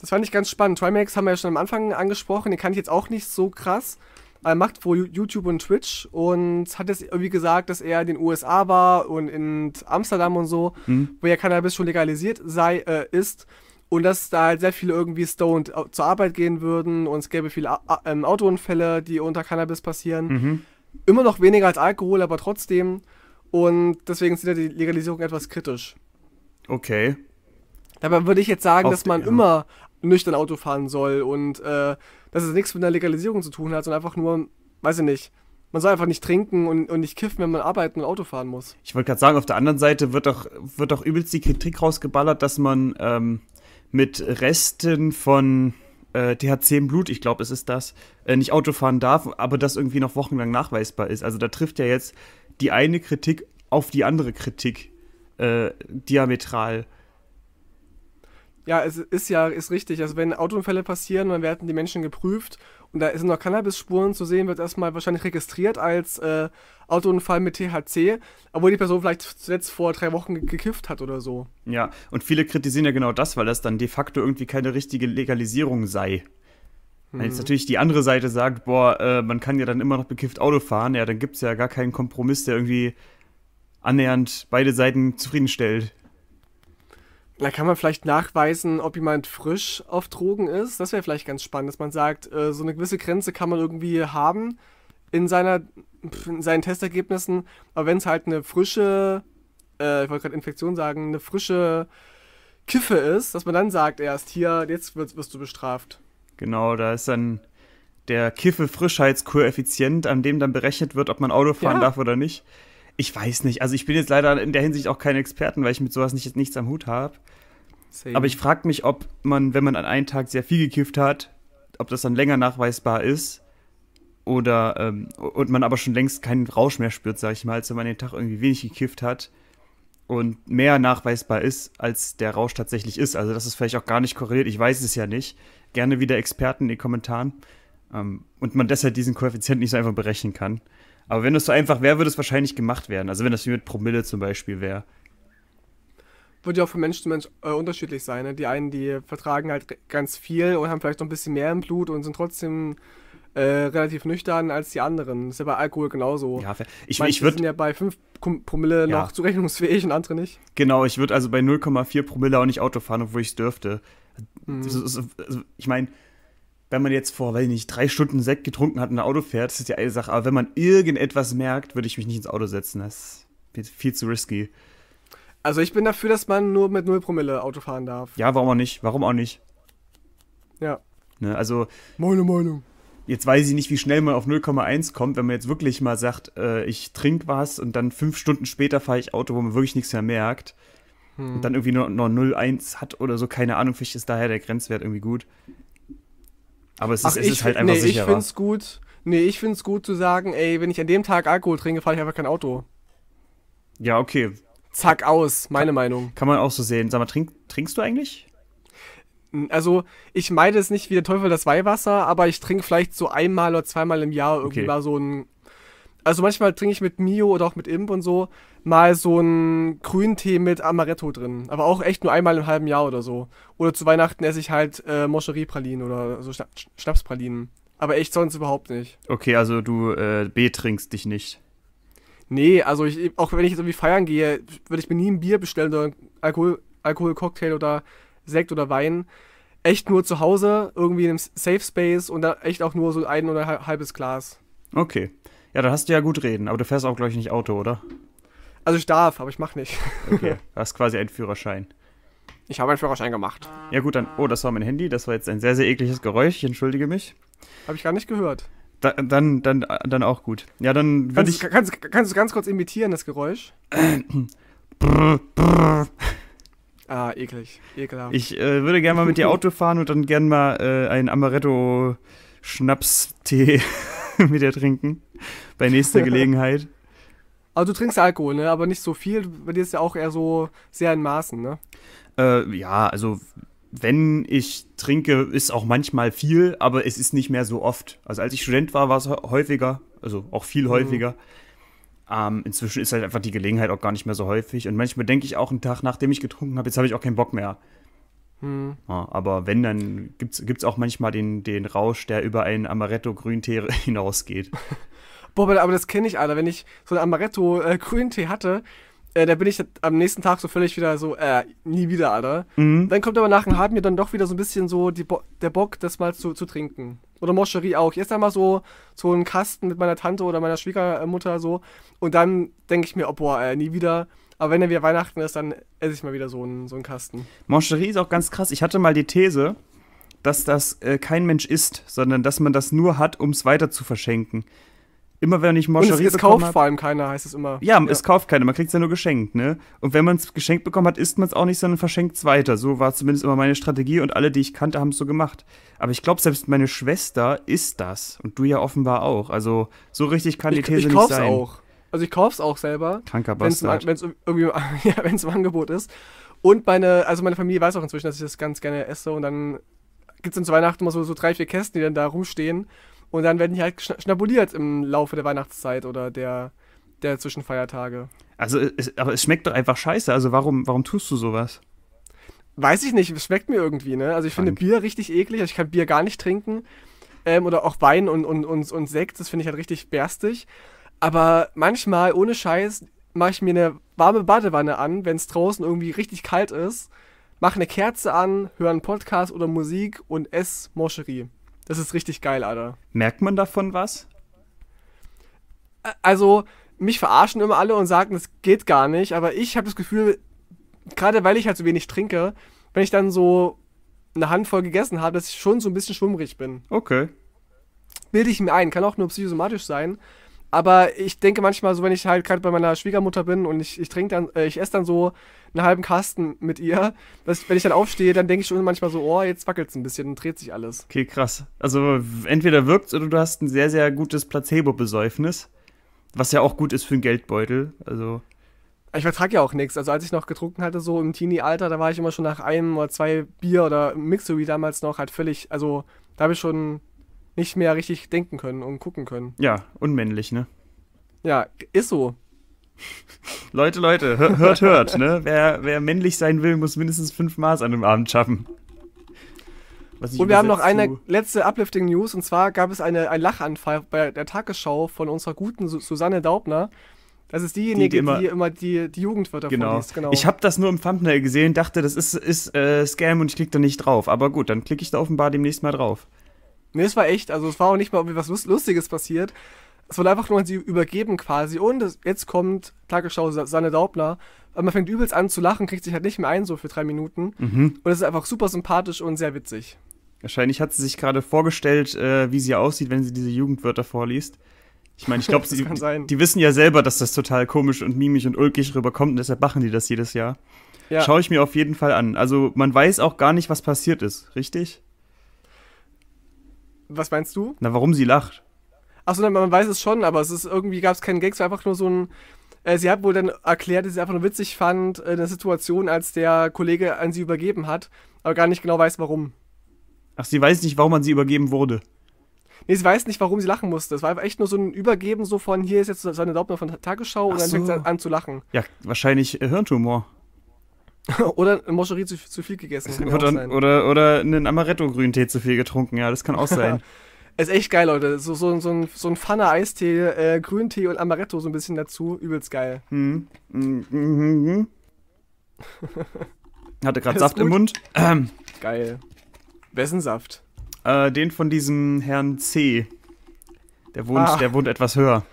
Speaker 2: Das fand ich ganz spannend. Trimax haben wir ja schon am Anfang angesprochen, den kann ich jetzt auch nicht so krass. Er macht wohl YouTube und Twitch und hat jetzt irgendwie gesagt, dass er in den USA war und in Amsterdam und so, mhm. wo ja Cannabis schon legalisiert sei, äh, ist. Und dass da halt sehr viele irgendwie stoned zur Arbeit gehen würden und es gäbe viele ähm, Autounfälle, die unter Cannabis passieren. Mhm. Immer noch weniger als Alkohol, aber trotzdem. Und deswegen sind ja die Legalisierung etwas kritisch. Okay. Dabei würde ich jetzt sagen, Auf dass man immer nüchtern Auto fahren soll und äh, dass es nichts mit einer Legalisierung zu tun hat, sondern einfach nur, weiß ich nicht, man soll einfach nicht trinken und, und nicht kiffen, wenn man arbeiten und Auto fahren muss.
Speaker 1: Ich wollte gerade sagen, auf der anderen Seite wird doch, wird doch übelst die Kritik rausgeballert, dass man ähm, mit Resten von äh, THC im Blut, ich glaube, es ist das, äh, nicht Auto fahren darf, aber das irgendwie noch wochenlang nachweisbar ist. Also da trifft ja jetzt die eine Kritik auf die andere Kritik äh, diametral.
Speaker 2: Ja, es ist ja, ist richtig. Also wenn Autounfälle passieren, dann werden die Menschen geprüft und da sind noch Cannabisspuren zu sehen, wird erstmal wahrscheinlich registriert als äh, Autounfall mit THC, obwohl die Person vielleicht zuletzt vor drei Wochen gekifft hat oder so.
Speaker 1: Ja, und viele kritisieren ja genau das, weil das dann de facto irgendwie keine richtige Legalisierung sei. Wenn mhm. jetzt natürlich die andere Seite sagt, boah, äh, man kann ja dann immer noch bekifft Auto fahren, ja, dann gibt es ja gar keinen Kompromiss, der irgendwie annähernd beide Seiten zufriedenstellt.
Speaker 2: Da kann man vielleicht nachweisen, ob jemand frisch auf Drogen ist. Das wäre vielleicht ganz spannend, dass man sagt, äh, so eine gewisse Grenze kann man irgendwie haben in, seiner, in seinen Testergebnissen. Aber wenn es halt eine frische, äh, ich wollte gerade Infektion sagen, eine frische Kiffe ist, dass man dann sagt erst, hier, jetzt wirst, wirst du bestraft.
Speaker 1: Genau, da ist dann der Kiffe-Frischheitskoeffizient, an dem dann berechnet wird, ob man Auto fahren ja. darf oder nicht ich weiß nicht. Also ich bin jetzt leider in der Hinsicht auch kein Experten, weil ich mit sowas nicht, nichts am Hut habe. Aber ich frage mich, ob man, wenn man an einem Tag sehr viel gekifft hat, ob das dann länger nachweisbar ist. Oder ähm, und man aber schon längst keinen Rausch mehr spürt, sag ich mal, als wenn man den Tag irgendwie wenig gekifft hat und mehr nachweisbar ist, als der Rausch tatsächlich ist. Also das ist vielleicht auch gar nicht korreliert. Ich weiß es ja nicht. Gerne wieder Experten in den Kommentaren. Ähm, und man deshalb diesen Koeffizient nicht so einfach berechnen kann. Aber wenn es so einfach wäre, würde es wahrscheinlich gemacht werden. Also wenn das wie mit Promille zum Beispiel wäre.
Speaker 2: Würde ja auch von Mensch zu Mensch äh, unterschiedlich sein. Ne? Die einen, die vertragen halt ganz viel und haben vielleicht noch ein bisschen mehr im Blut und sind trotzdem äh, relativ nüchtern als die anderen. Das ist ja bei Alkohol genauso. Ja, ich, Manche ich würd, sind ja bei 5 Promille ja. noch zurechnungsfähig und andere nicht.
Speaker 1: Genau, ich würde also bei 0,4 Promille auch nicht Auto fahren, obwohl ich es dürfte. Mhm. Ist, also, also, also, ich meine, wenn man jetzt vor, weiß ich nicht, drei Stunden Sekt getrunken hat und ein Auto fährt, das ist die eine Sache. Aber wenn man irgendetwas merkt, würde ich mich nicht ins Auto setzen. Das ist viel zu risky.
Speaker 2: Also ich bin dafür, dass man nur mit 0 Promille Auto fahren darf.
Speaker 1: Ja, warum auch nicht? Warum auch nicht? Ja. Ne, also. Meine oh, Meinung. Oh. Jetzt weiß ich nicht, wie schnell man auf 0,1 kommt, wenn man jetzt wirklich mal sagt, äh, ich trinke was und dann fünf Stunden später fahre ich Auto, wo man wirklich nichts mehr merkt. Hm. Und dann irgendwie nur, nur 0,1 hat oder so, keine Ahnung, vielleicht ist daher der Grenzwert irgendwie gut.
Speaker 2: Aber es ist, Ach, es ich, ist halt einfach nee, sicherer. Ich find's gut, nee, ich finde es gut zu sagen, ey, wenn ich an dem Tag Alkohol trinke, fahre ich einfach kein Auto. Ja, okay. Zack, aus, meine kann, Meinung. Kann man auch so sehen. Sag mal, trink, trinkst du eigentlich? Also, ich meide es nicht wie der Teufel das Weihwasser, aber ich trinke vielleicht so einmal oder zweimal im Jahr irgendwie okay. mal so ein also manchmal trinke ich mit Mio oder auch mit Imp und so mal so einen grünen Tee mit Amaretto drin. Aber auch echt nur einmal im halben Jahr oder so. Oder zu Weihnachten esse ich halt äh, Moscherie-Pralinen oder so Schna Schnapspralinen. Aber echt sonst überhaupt nicht.
Speaker 1: Okay, also du äh, trinkst dich nicht.
Speaker 2: Nee, also ich, auch wenn ich jetzt irgendwie feiern gehe, würde ich mir nie ein Bier bestellen oder einen Alkohol, Alkoholcocktail oder Sekt oder Wein. Echt nur zu Hause, irgendwie in einem Safe Space und dann echt auch nur so ein oder halbes Glas.
Speaker 1: Okay. Ja, dann hast du ja gut reden, aber du fährst auch, glaube ich, nicht Auto, oder?
Speaker 2: Also ich darf, aber ich mach nicht. [LAUGHS] Okay,
Speaker 1: du hast quasi einen Führerschein. Ich habe einen Führerschein gemacht. Ja gut, dann. Oh, das war mein Handy. Das war jetzt ein sehr, sehr ekliges Geräusch. Ich entschuldige mich.
Speaker 2: Habe ich gar nicht gehört.
Speaker 1: Da, dann, dann, dann auch gut. Ja, dann. Kannst, ich, kannst,
Speaker 2: kannst du ganz kurz imitieren, das Geräusch?
Speaker 1: [CLEARS THROAT] brr,
Speaker 2: brr. Ah, eklig. Ekelhaft. Ich äh, würde gerne mal mit dir [LAUGHS] Auto
Speaker 1: fahren und dann gerne mal äh, einen Amaretto-Schnaps-Tee [LAUGHS] mit dir trinken. [LAUGHS] Bei nächster Gelegenheit.
Speaker 2: Also [LAUGHS] du trinkst Alkohol, ne? Aber nicht so viel. Bei dir ist ja auch eher so sehr in Maßen, ne?
Speaker 1: Äh, ja, also wenn ich trinke, ist auch manchmal viel, aber es ist nicht mehr so oft. Also als ich Student war, war es häufiger, also auch viel mhm. häufiger. Mhm. Ähm, inzwischen ist halt einfach die Gelegenheit auch gar nicht mehr so häufig. Und manchmal denke ich auch einen Tag, nachdem ich getrunken habe, jetzt habe ich auch keinen Bock mehr. Mhm. Ja, aber wenn, dann gibt es auch
Speaker 2: manchmal den, den Rausch, der über einen
Speaker 1: Amaretto-Grüntee [LAUGHS] hinausgeht.
Speaker 2: Boah, aber das kenne ich, Alter. Wenn ich so einen Amaretto-Grüntee hatte, äh, da bin ich am nächsten Tag so völlig wieder so, äh, nie wieder, Alter. Mhm. Dann kommt aber nach einem halben Jahr dann doch wieder so ein bisschen so Bo der Bock, das mal zu, zu trinken. Oder Moscherie auch. Ich esse einmal so, so einen Kasten mit meiner Tante oder meiner Schwiegermutter so. Und dann denke ich mir, oh, boah, äh, nie wieder. Aber wenn er wieder Weihnachten ist, dann esse ich mal wieder so einen, so einen Kasten.
Speaker 1: Mancherie ist auch ganz krass. Ich hatte mal die These, dass das äh, kein Mensch isst, sondern dass man das nur hat, um es weiter zu verschenken. Immer wenn ich Mancherie es, es kauft hab, vor
Speaker 2: allem keiner, heißt es immer.
Speaker 1: Ja, ja. es kauft keiner, man kriegt es ja nur geschenkt, ne? Und wenn man es geschenkt bekommen hat, isst man es auch nicht, sondern verschenkt es weiter. So war zumindest immer meine Strategie und alle, die ich kannte, haben es so gemacht. Aber ich glaube, selbst meine Schwester isst das und du ja offenbar auch. Also so richtig kann ich, die These ich, ich nicht sein. Auch.
Speaker 2: Also ich kaufe es auch selber. Kranker Bastard. Wenn es irgendwie [LAUGHS] ja, wenn's im Angebot ist. Und meine, also meine Familie weiß auch inzwischen, dass ich das ganz gerne esse. Und dann gibt es dann zu Weihnachten immer so, so drei, vier Kästen, die dann da rumstehen. Und dann werden die halt schnabuliert im Laufe der Weihnachtszeit oder der, der Zwischenfeiertage.
Speaker 1: Also, äh, es, aber es schmeckt doch einfach scheiße. Also, warum, warum tust du sowas?
Speaker 2: Weiß ich nicht, es schmeckt mir irgendwie, ne? Also, ich Dank. finde Bier richtig eklig. Also ich kann Bier gar nicht trinken. Ähm, oder auch Wein und, und, und, und Sekt, das finde ich halt richtig berstig. Aber manchmal, ohne Scheiß, mache ich mir eine warme Badewanne an, wenn es draußen irgendwie richtig kalt ist, mache eine Kerze an, höre einen Podcast oder Musik und esse Moscherie. Das ist richtig geil, Alter. Merkt man davon was? Also, mich verarschen immer alle und sagen, das geht gar nicht, aber ich habe das Gefühl, gerade weil ich halt so wenig trinke, wenn ich dann so eine Handvoll gegessen habe, dass ich schon so ein bisschen schwummrig bin. Okay. Bilde ich mir ein, kann auch nur psychosomatisch sein, aber ich denke manchmal so, wenn ich halt gerade bei meiner Schwiegermutter bin und ich, ich trinke dann, äh, ich esse dann so einen halben Kasten mit ihr, dass wenn ich dann aufstehe, dann denke ich schon manchmal so, oh, jetzt wackelt es ein bisschen und dreht sich alles.
Speaker 1: Okay, krass. Also entweder wirkt oder du hast ein sehr, sehr gutes Placebo-Besäufnis, was ja auch gut ist für einen Geldbeutel. Also.
Speaker 2: Ich vertrage ja auch nichts. Also als ich noch getrunken hatte, so im Teenie-Alter, da war ich immer schon nach einem oder zwei Bier oder Mixery damals noch halt völlig, also da habe ich schon nicht mehr richtig denken können und gucken können.
Speaker 1: Ja, unmännlich, ne?
Speaker 2: Ja, ist so.
Speaker 1: [LAUGHS] Leute, Leute, hört, hört, ne? Wer, wer männlich sein will, muss mindestens fünf Maß an einem Abend schaffen. und wir haben noch eine
Speaker 2: letzte Uplifting News, und zwar gab es eine, einen Lachanfall bei der Tagesschau von unserer guten Susanne Daubner. Das ist diejenige, die, die, immer, die immer, die, die Jugendwörter genau. vorliest. Genau. Ich habe
Speaker 1: das nur im Thumbnail gesehen, dachte, das ist, ist äh, Scam und ich klicke da nicht drauf. Aber gut, dann klicke ich da offenbar demnächst mal
Speaker 2: drauf. Nee, es war echt. Also es war auch nicht mal irgendwie was Lustiges passiert. Es wurde einfach nur an sie übergeben quasi. Und es, jetzt kommt Tagesschau Sanne Daubner. Äh, man fängt übelst an zu lachen, kriegt sich halt nicht mehr ein, so für drei Minuten. Mhm. Und es ist einfach super sympathisch und sehr witzig.
Speaker 1: Wahrscheinlich hat sie sich gerade vorgestellt, äh, wie sie aussieht, wenn sie diese Jugendwörter vorliest. Ich meine, ich glaube, [LAUGHS] die, die, wissen ja selber, dass das total komisch und mimisch und ulkig rüberkommt und deshalb machen die das jedes Jahr. Ja. Schaue ich mir auf jeden Fall an. Also man weiß auch gar nicht, was passiert ist, richtig?
Speaker 2: Was meinst du?
Speaker 1: Na, warum sie lacht.
Speaker 2: Achso, man weiß es schon, aber es ist irgendwie gab es keinen Gag, es war einfach nur so ein. Äh, sie hat wohl dann erklärt, dass sie einfach nur witzig fand, äh, eine Situation, als der Kollege an sie übergeben hat, aber gar nicht genau weiß, warum.
Speaker 1: Ach, sie weiß nicht, warum man sie übergeben wurde.
Speaker 2: Nee, sie weiß nicht, warum sie lachen musste. Es war einfach echt nur so ein Übergeben so von, hier ist jetzt seine Laubner von Tagesschau Ach und dann so. fängt sie an, an zu lachen.
Speaker 1: Ja, wahrscheinlich Hirntumor.
Speaker 2: [LAUGHS] oder Moscherie zu, zu viel gegessen. Oder,
Speaker 1: oder, oder einen Amaretto-Grüntee zu viel getrunken, ja, das kann auch sein.
Speaker 2: [LAUGHS] ist echt geil, Leute. So, so, so ein, so ein Pfanne Eistee, äh, Grüntee und Amaretto so ein bisschen dazu. Übelst geil.
Speaker 1: Hm. Mm -hmm.
Speaker 2: [LAUGHS]
Speaker 1: Hatte gerade Saft gut. im Mund. Ähm.
Speaker 2: Geil. Wessen Saft?
Speaker 1: Äh, den von diesem Herrn C. Der wohnt, ah. der wohnt etwas höher.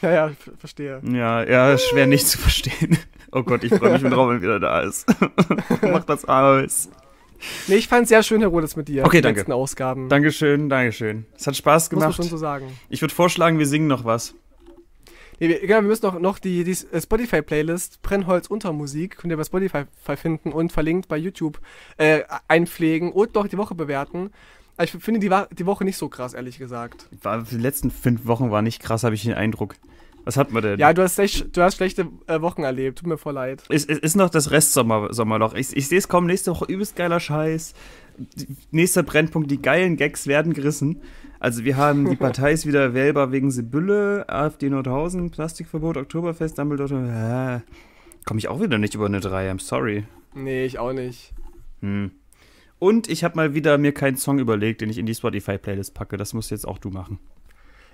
Speaker 2: Ja, ja, verstehe.
Speaker 1: Ja, ja, schwer nicht zu verstehen. Oh Gott, ich freue mich wenn drauf, wieder da ist. [LAUGHS] Mach das aus.
Speaker 2: Nee, ich fand es sehr schön, Herr Rodes, mit dir. Okay, die danke. letzten Ausgaben.
Speaker 1: Dankeschön, Dankeschön. Es hat Spaß gemacht. Muss man schon so sagen. Ich würde vorschlagen, wir singen noch was.
Speaker 2: Nee, wir, genau, wir müssen noch, noch die, die äh, Spotify-Playlist Brennholz unter Musik, könnt ihr bei Spotify finden und verlinkt bei YouTube äh, einpflegen und doch die Woche bewerten. ich finde die, die Woche nicht so krass, ehrlich gesagt.
Speaker 1: War, die letzten fünf Wochen war nicht krass, habe ich den Eindruck. Was hat man denn? Ja,
Speaker 2: du hast, echt, du hast schlechte äh, Wochen erlebt. Tut mir voll leid.
Speaker 1: Ist, ist, ist noch das Restsommerloch. ich, ich sehe es kommen. Nächste Woche übelst geiler Scheiß. nächster Brennpunkt: die geilen Gags werden gerissen. Also, wir haben die [LAUGHS] Partei ist wieder wählbar wegen Sibylle, AfD Nordhausen, Plastikverbot, Oktoberfest, Dumbledore. Äh, Komme ich auch wieder nicht über eine 3. I'm sorry.
Speaker 2: Nee, ich auch nicht.
Speaker 1: Hm. Und ich habe mal wieder mir keinen Song überlegt, den ich in die Spotify-Playlist packe. Das musst jetzt auch du machen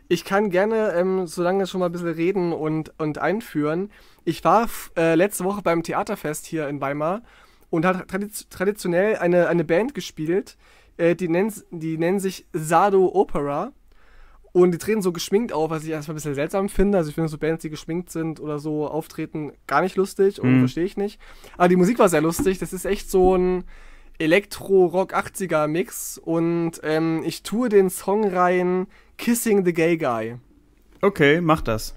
Speaker 2: ich kann gerne, ähm, solange schon mal ein bisschen reden und, und einführen. Ich war äh, letzte Woche beim Theaterfest hier in Weimar und hat tradiz traditionell eine, eine Band gespielt, äh, die, nennt, die nennen sich Sado Opera. Und die treten so geschminkt auf, was ich erstmal ein bisschen seltsam finde. Also ich finde so Bands, die geschminkt sind oder so auftreten, gar nicht lustig und mhm. verstehe ich nicht. Aber die Musik war sehr lustig. Das ist echt so ein Elektro-Rock-80er-Mix. Und ähm, ich tue den Song rein Kissing the Gay Guy. Okay, mach das.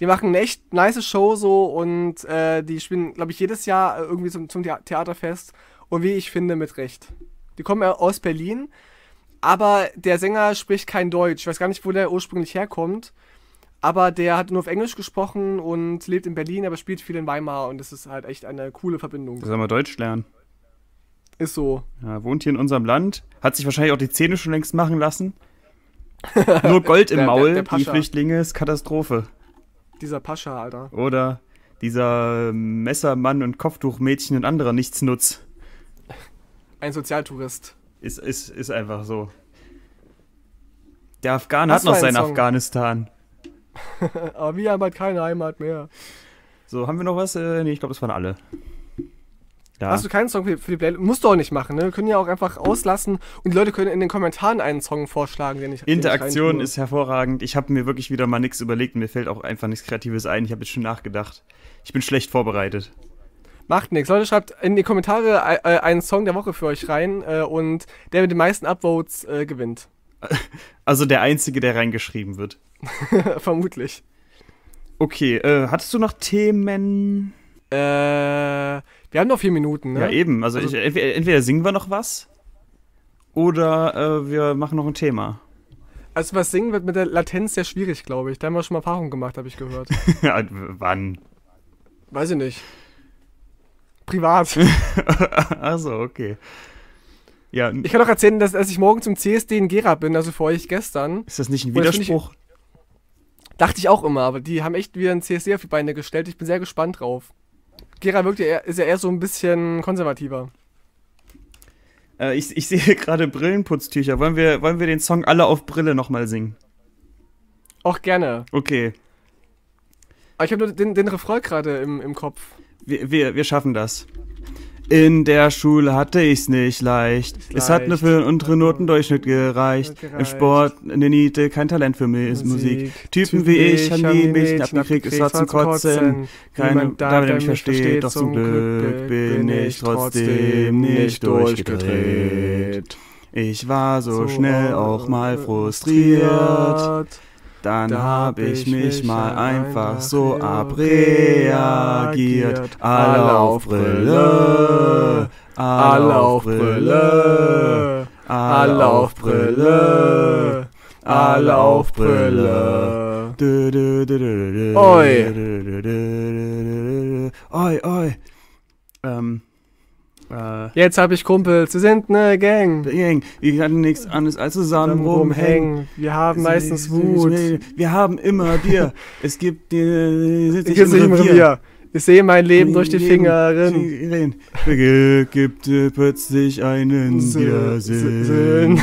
Speaker 2: Die machen eine echt nice Show so und äh, die spielen, glaube ich, jedes Jahr äh, irgendwie zum, zum Theaterfest und wie ich finde, mit Recht. Die kommen aus Berlin, aber der Sänger spricht kein Deutsch. Ich weiß gar nicht, wo der ursprünglich herkommt, aber der hat nur auf Englisch gesprochen und lebt in Berlin, aber spielt viel in Weimar und das ist halt echt eine coole Verbindung.
Speaker 1: Sollen wir Deutsch lernen? Ist so. Ja, wohnt hier in unserem Land, hat sich wahrscheinlich auch die Zähne schon längst machen lassen. [LAUGHS] Nur Gold im der, Maul, der, der die Flüchtlinge, ist Katastrophe.
Speaker 2: Dieser Pascha, Alter.
Speaker 1: Oder dieser Messermann und Kopftuchmädchen und anderer Nichtsnutz.
Speaker 2: Ein Sozialtourist. Ist, ist, ist einfach
Speaker 1: so. Der Afghan hat noch sein Song. Afghanistan.
Speaker 2: [LAUGHS] Aber wir haben halt keine Heimat mehr. So, haben wir noch was? Äh, nee, ich glaube, das waren alle. Ja. Hast du keinen Song für, die Playlist? Musst du auch nicht machen, ne? Wir können ja auch einfach auslassen und die Leute können in den Kommentaren einen Song vorschlagen, den ich. Interaktion den ich ist
Speaker 1: hervorragend. Ich habe mir wirklich wieder mal nichts überlegt und mir
Speaker 2: fällt auch einfach nichts Kreatives ein. Ich habe jetzt schon nachgedacht. Ich bin schlecht vorbereitet. Macht nichts. Leute, schreibt in die Kommentare e, äh, einen Song der Woche für euch rein äh, und der mit den meisten Upvotes äh, gewinnt. [LAUGHS]
Speaker 1: Also der einzige, der reingeschrieben wird.
Speaker 2: [LAUGHS] Vermutlich.
Speaker 1: Okay, hattest du noch Themen? Äh, wir haben noch vier Minuten, ne? Ja, eben. Also, also ich, entweder, entweder, singen wir noch was oder äh, wir machen noch ein Thema.
Speaker 2: Also was singen wird mit der Latenz sehr schwierig, glaube ich. Da haben wir schon mal Erfahrungen gemacht, habe ich gehört.
Speaker 1: [LAUGHS] Wann?
Speaker 2: Weiß ich nicht. Privat. also [LAUGHS] okay. Ja. Ich kann auch erzählen, dass, dass ich morgen zum CSD in Gera bin, also vor euch gestern. Ist das nicht ein oh, Widerspruch? Ich, dachte ich auch immer, aber die haben echt wieder ein CSD auf die Beine gestellt. Ich bin sehr gespannt drauf. Gera wirkt ja, ist ja eher so ein bisschen konservativer.
Speaker 1: Äh, ich, ich sehe gerade Brillenputztücher. Wollen wir, wollen wir den Song Alle auf Brille nochmal singen?
Speaker 2: Auch gerne.
Speaker 1: Okay. Aber ich habe nur den, den Refrain gerade im, im Kopf. Wir, wir, wir schaffen das. In der Schule hatte ich's nicht leicht. Ist es hat nur für den unteren Notendurchschnitt gereicht. gereicht. Im Sport, in der Niete, kein Talent für Musik. Musik. Typen, Typen wie ich haben die Mädchen abgekriegt, es war zum Kotzen. Keiner, da der mich versteht, doch zum Glück bin ich trotzdem nicht durchgedreht. Ich war so, so schnell auch mal frustriert. Dann hab ich mich mal einfach so abreagiert. Alle auf Brille, alle auf Brille, alle auf Brille, alle auf Brille. Oi.
Speaker 2: Oi, oi. Ähm. Äh, Jetzt hab ich Kumpels, wir sind ne Gang. Gang. Ich hatte nichts
Speaker 1: anderes als zusammen rumhängen. Wir haben es meistens Wut. Wir haben immer Bier. [LAUGHS] es gibt äh, sitz ich, ich im Revier. Revier. Ich sehe mein Leben durch die Finger rinnen. Gibt äh, plötzlich einen Sinn.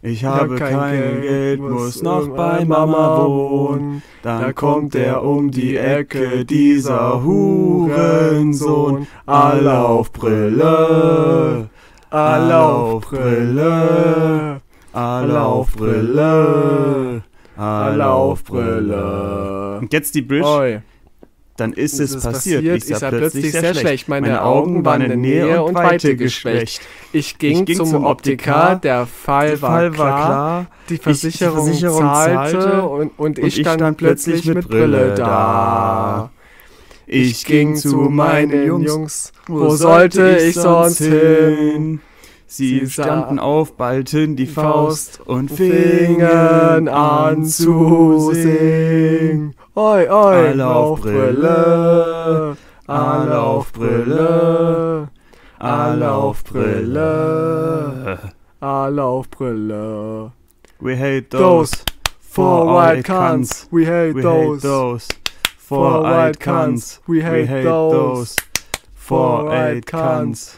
Speaker 1: Ich habe ja, kein, kein Geld, muss noch bei Mama wohnen. Dann kommt er um die Ecke, dieser Hurensohn. All auf Brille, alle auf Brille, alle auf Brille, alle auf Brille. Und jetzt die Bridge. Oi. Dann ist es, es passiert. passiert. Ich, sah ich sah plötzlich sehr, sehr schlecht. Meine, Meine, Augen waren in Nähe und Weite geschwächt.
Speaker 2: Ich ging, ich ging zum, zum Optiker, der Fall, der Fall war, klar. klar. Die, Versicherung die, Versicherung zahlte und, und, und ich, stand, stand plötzlich mit Brille da.
Speaker 1: Ich ging zu meinen Jungs. Wo sollte ich sonst hin? Sie standen auf, ballten die Faust und fingen an
Speaker 2: zu singen. Oi, oi, Anlaufbrille, Anlaufbrille, Anlaufbrille, Anlaufbrille. We hate those, those four white cunts. We hate we those, hate those four white cunts. We hate those four
Speaker 1: white cunts.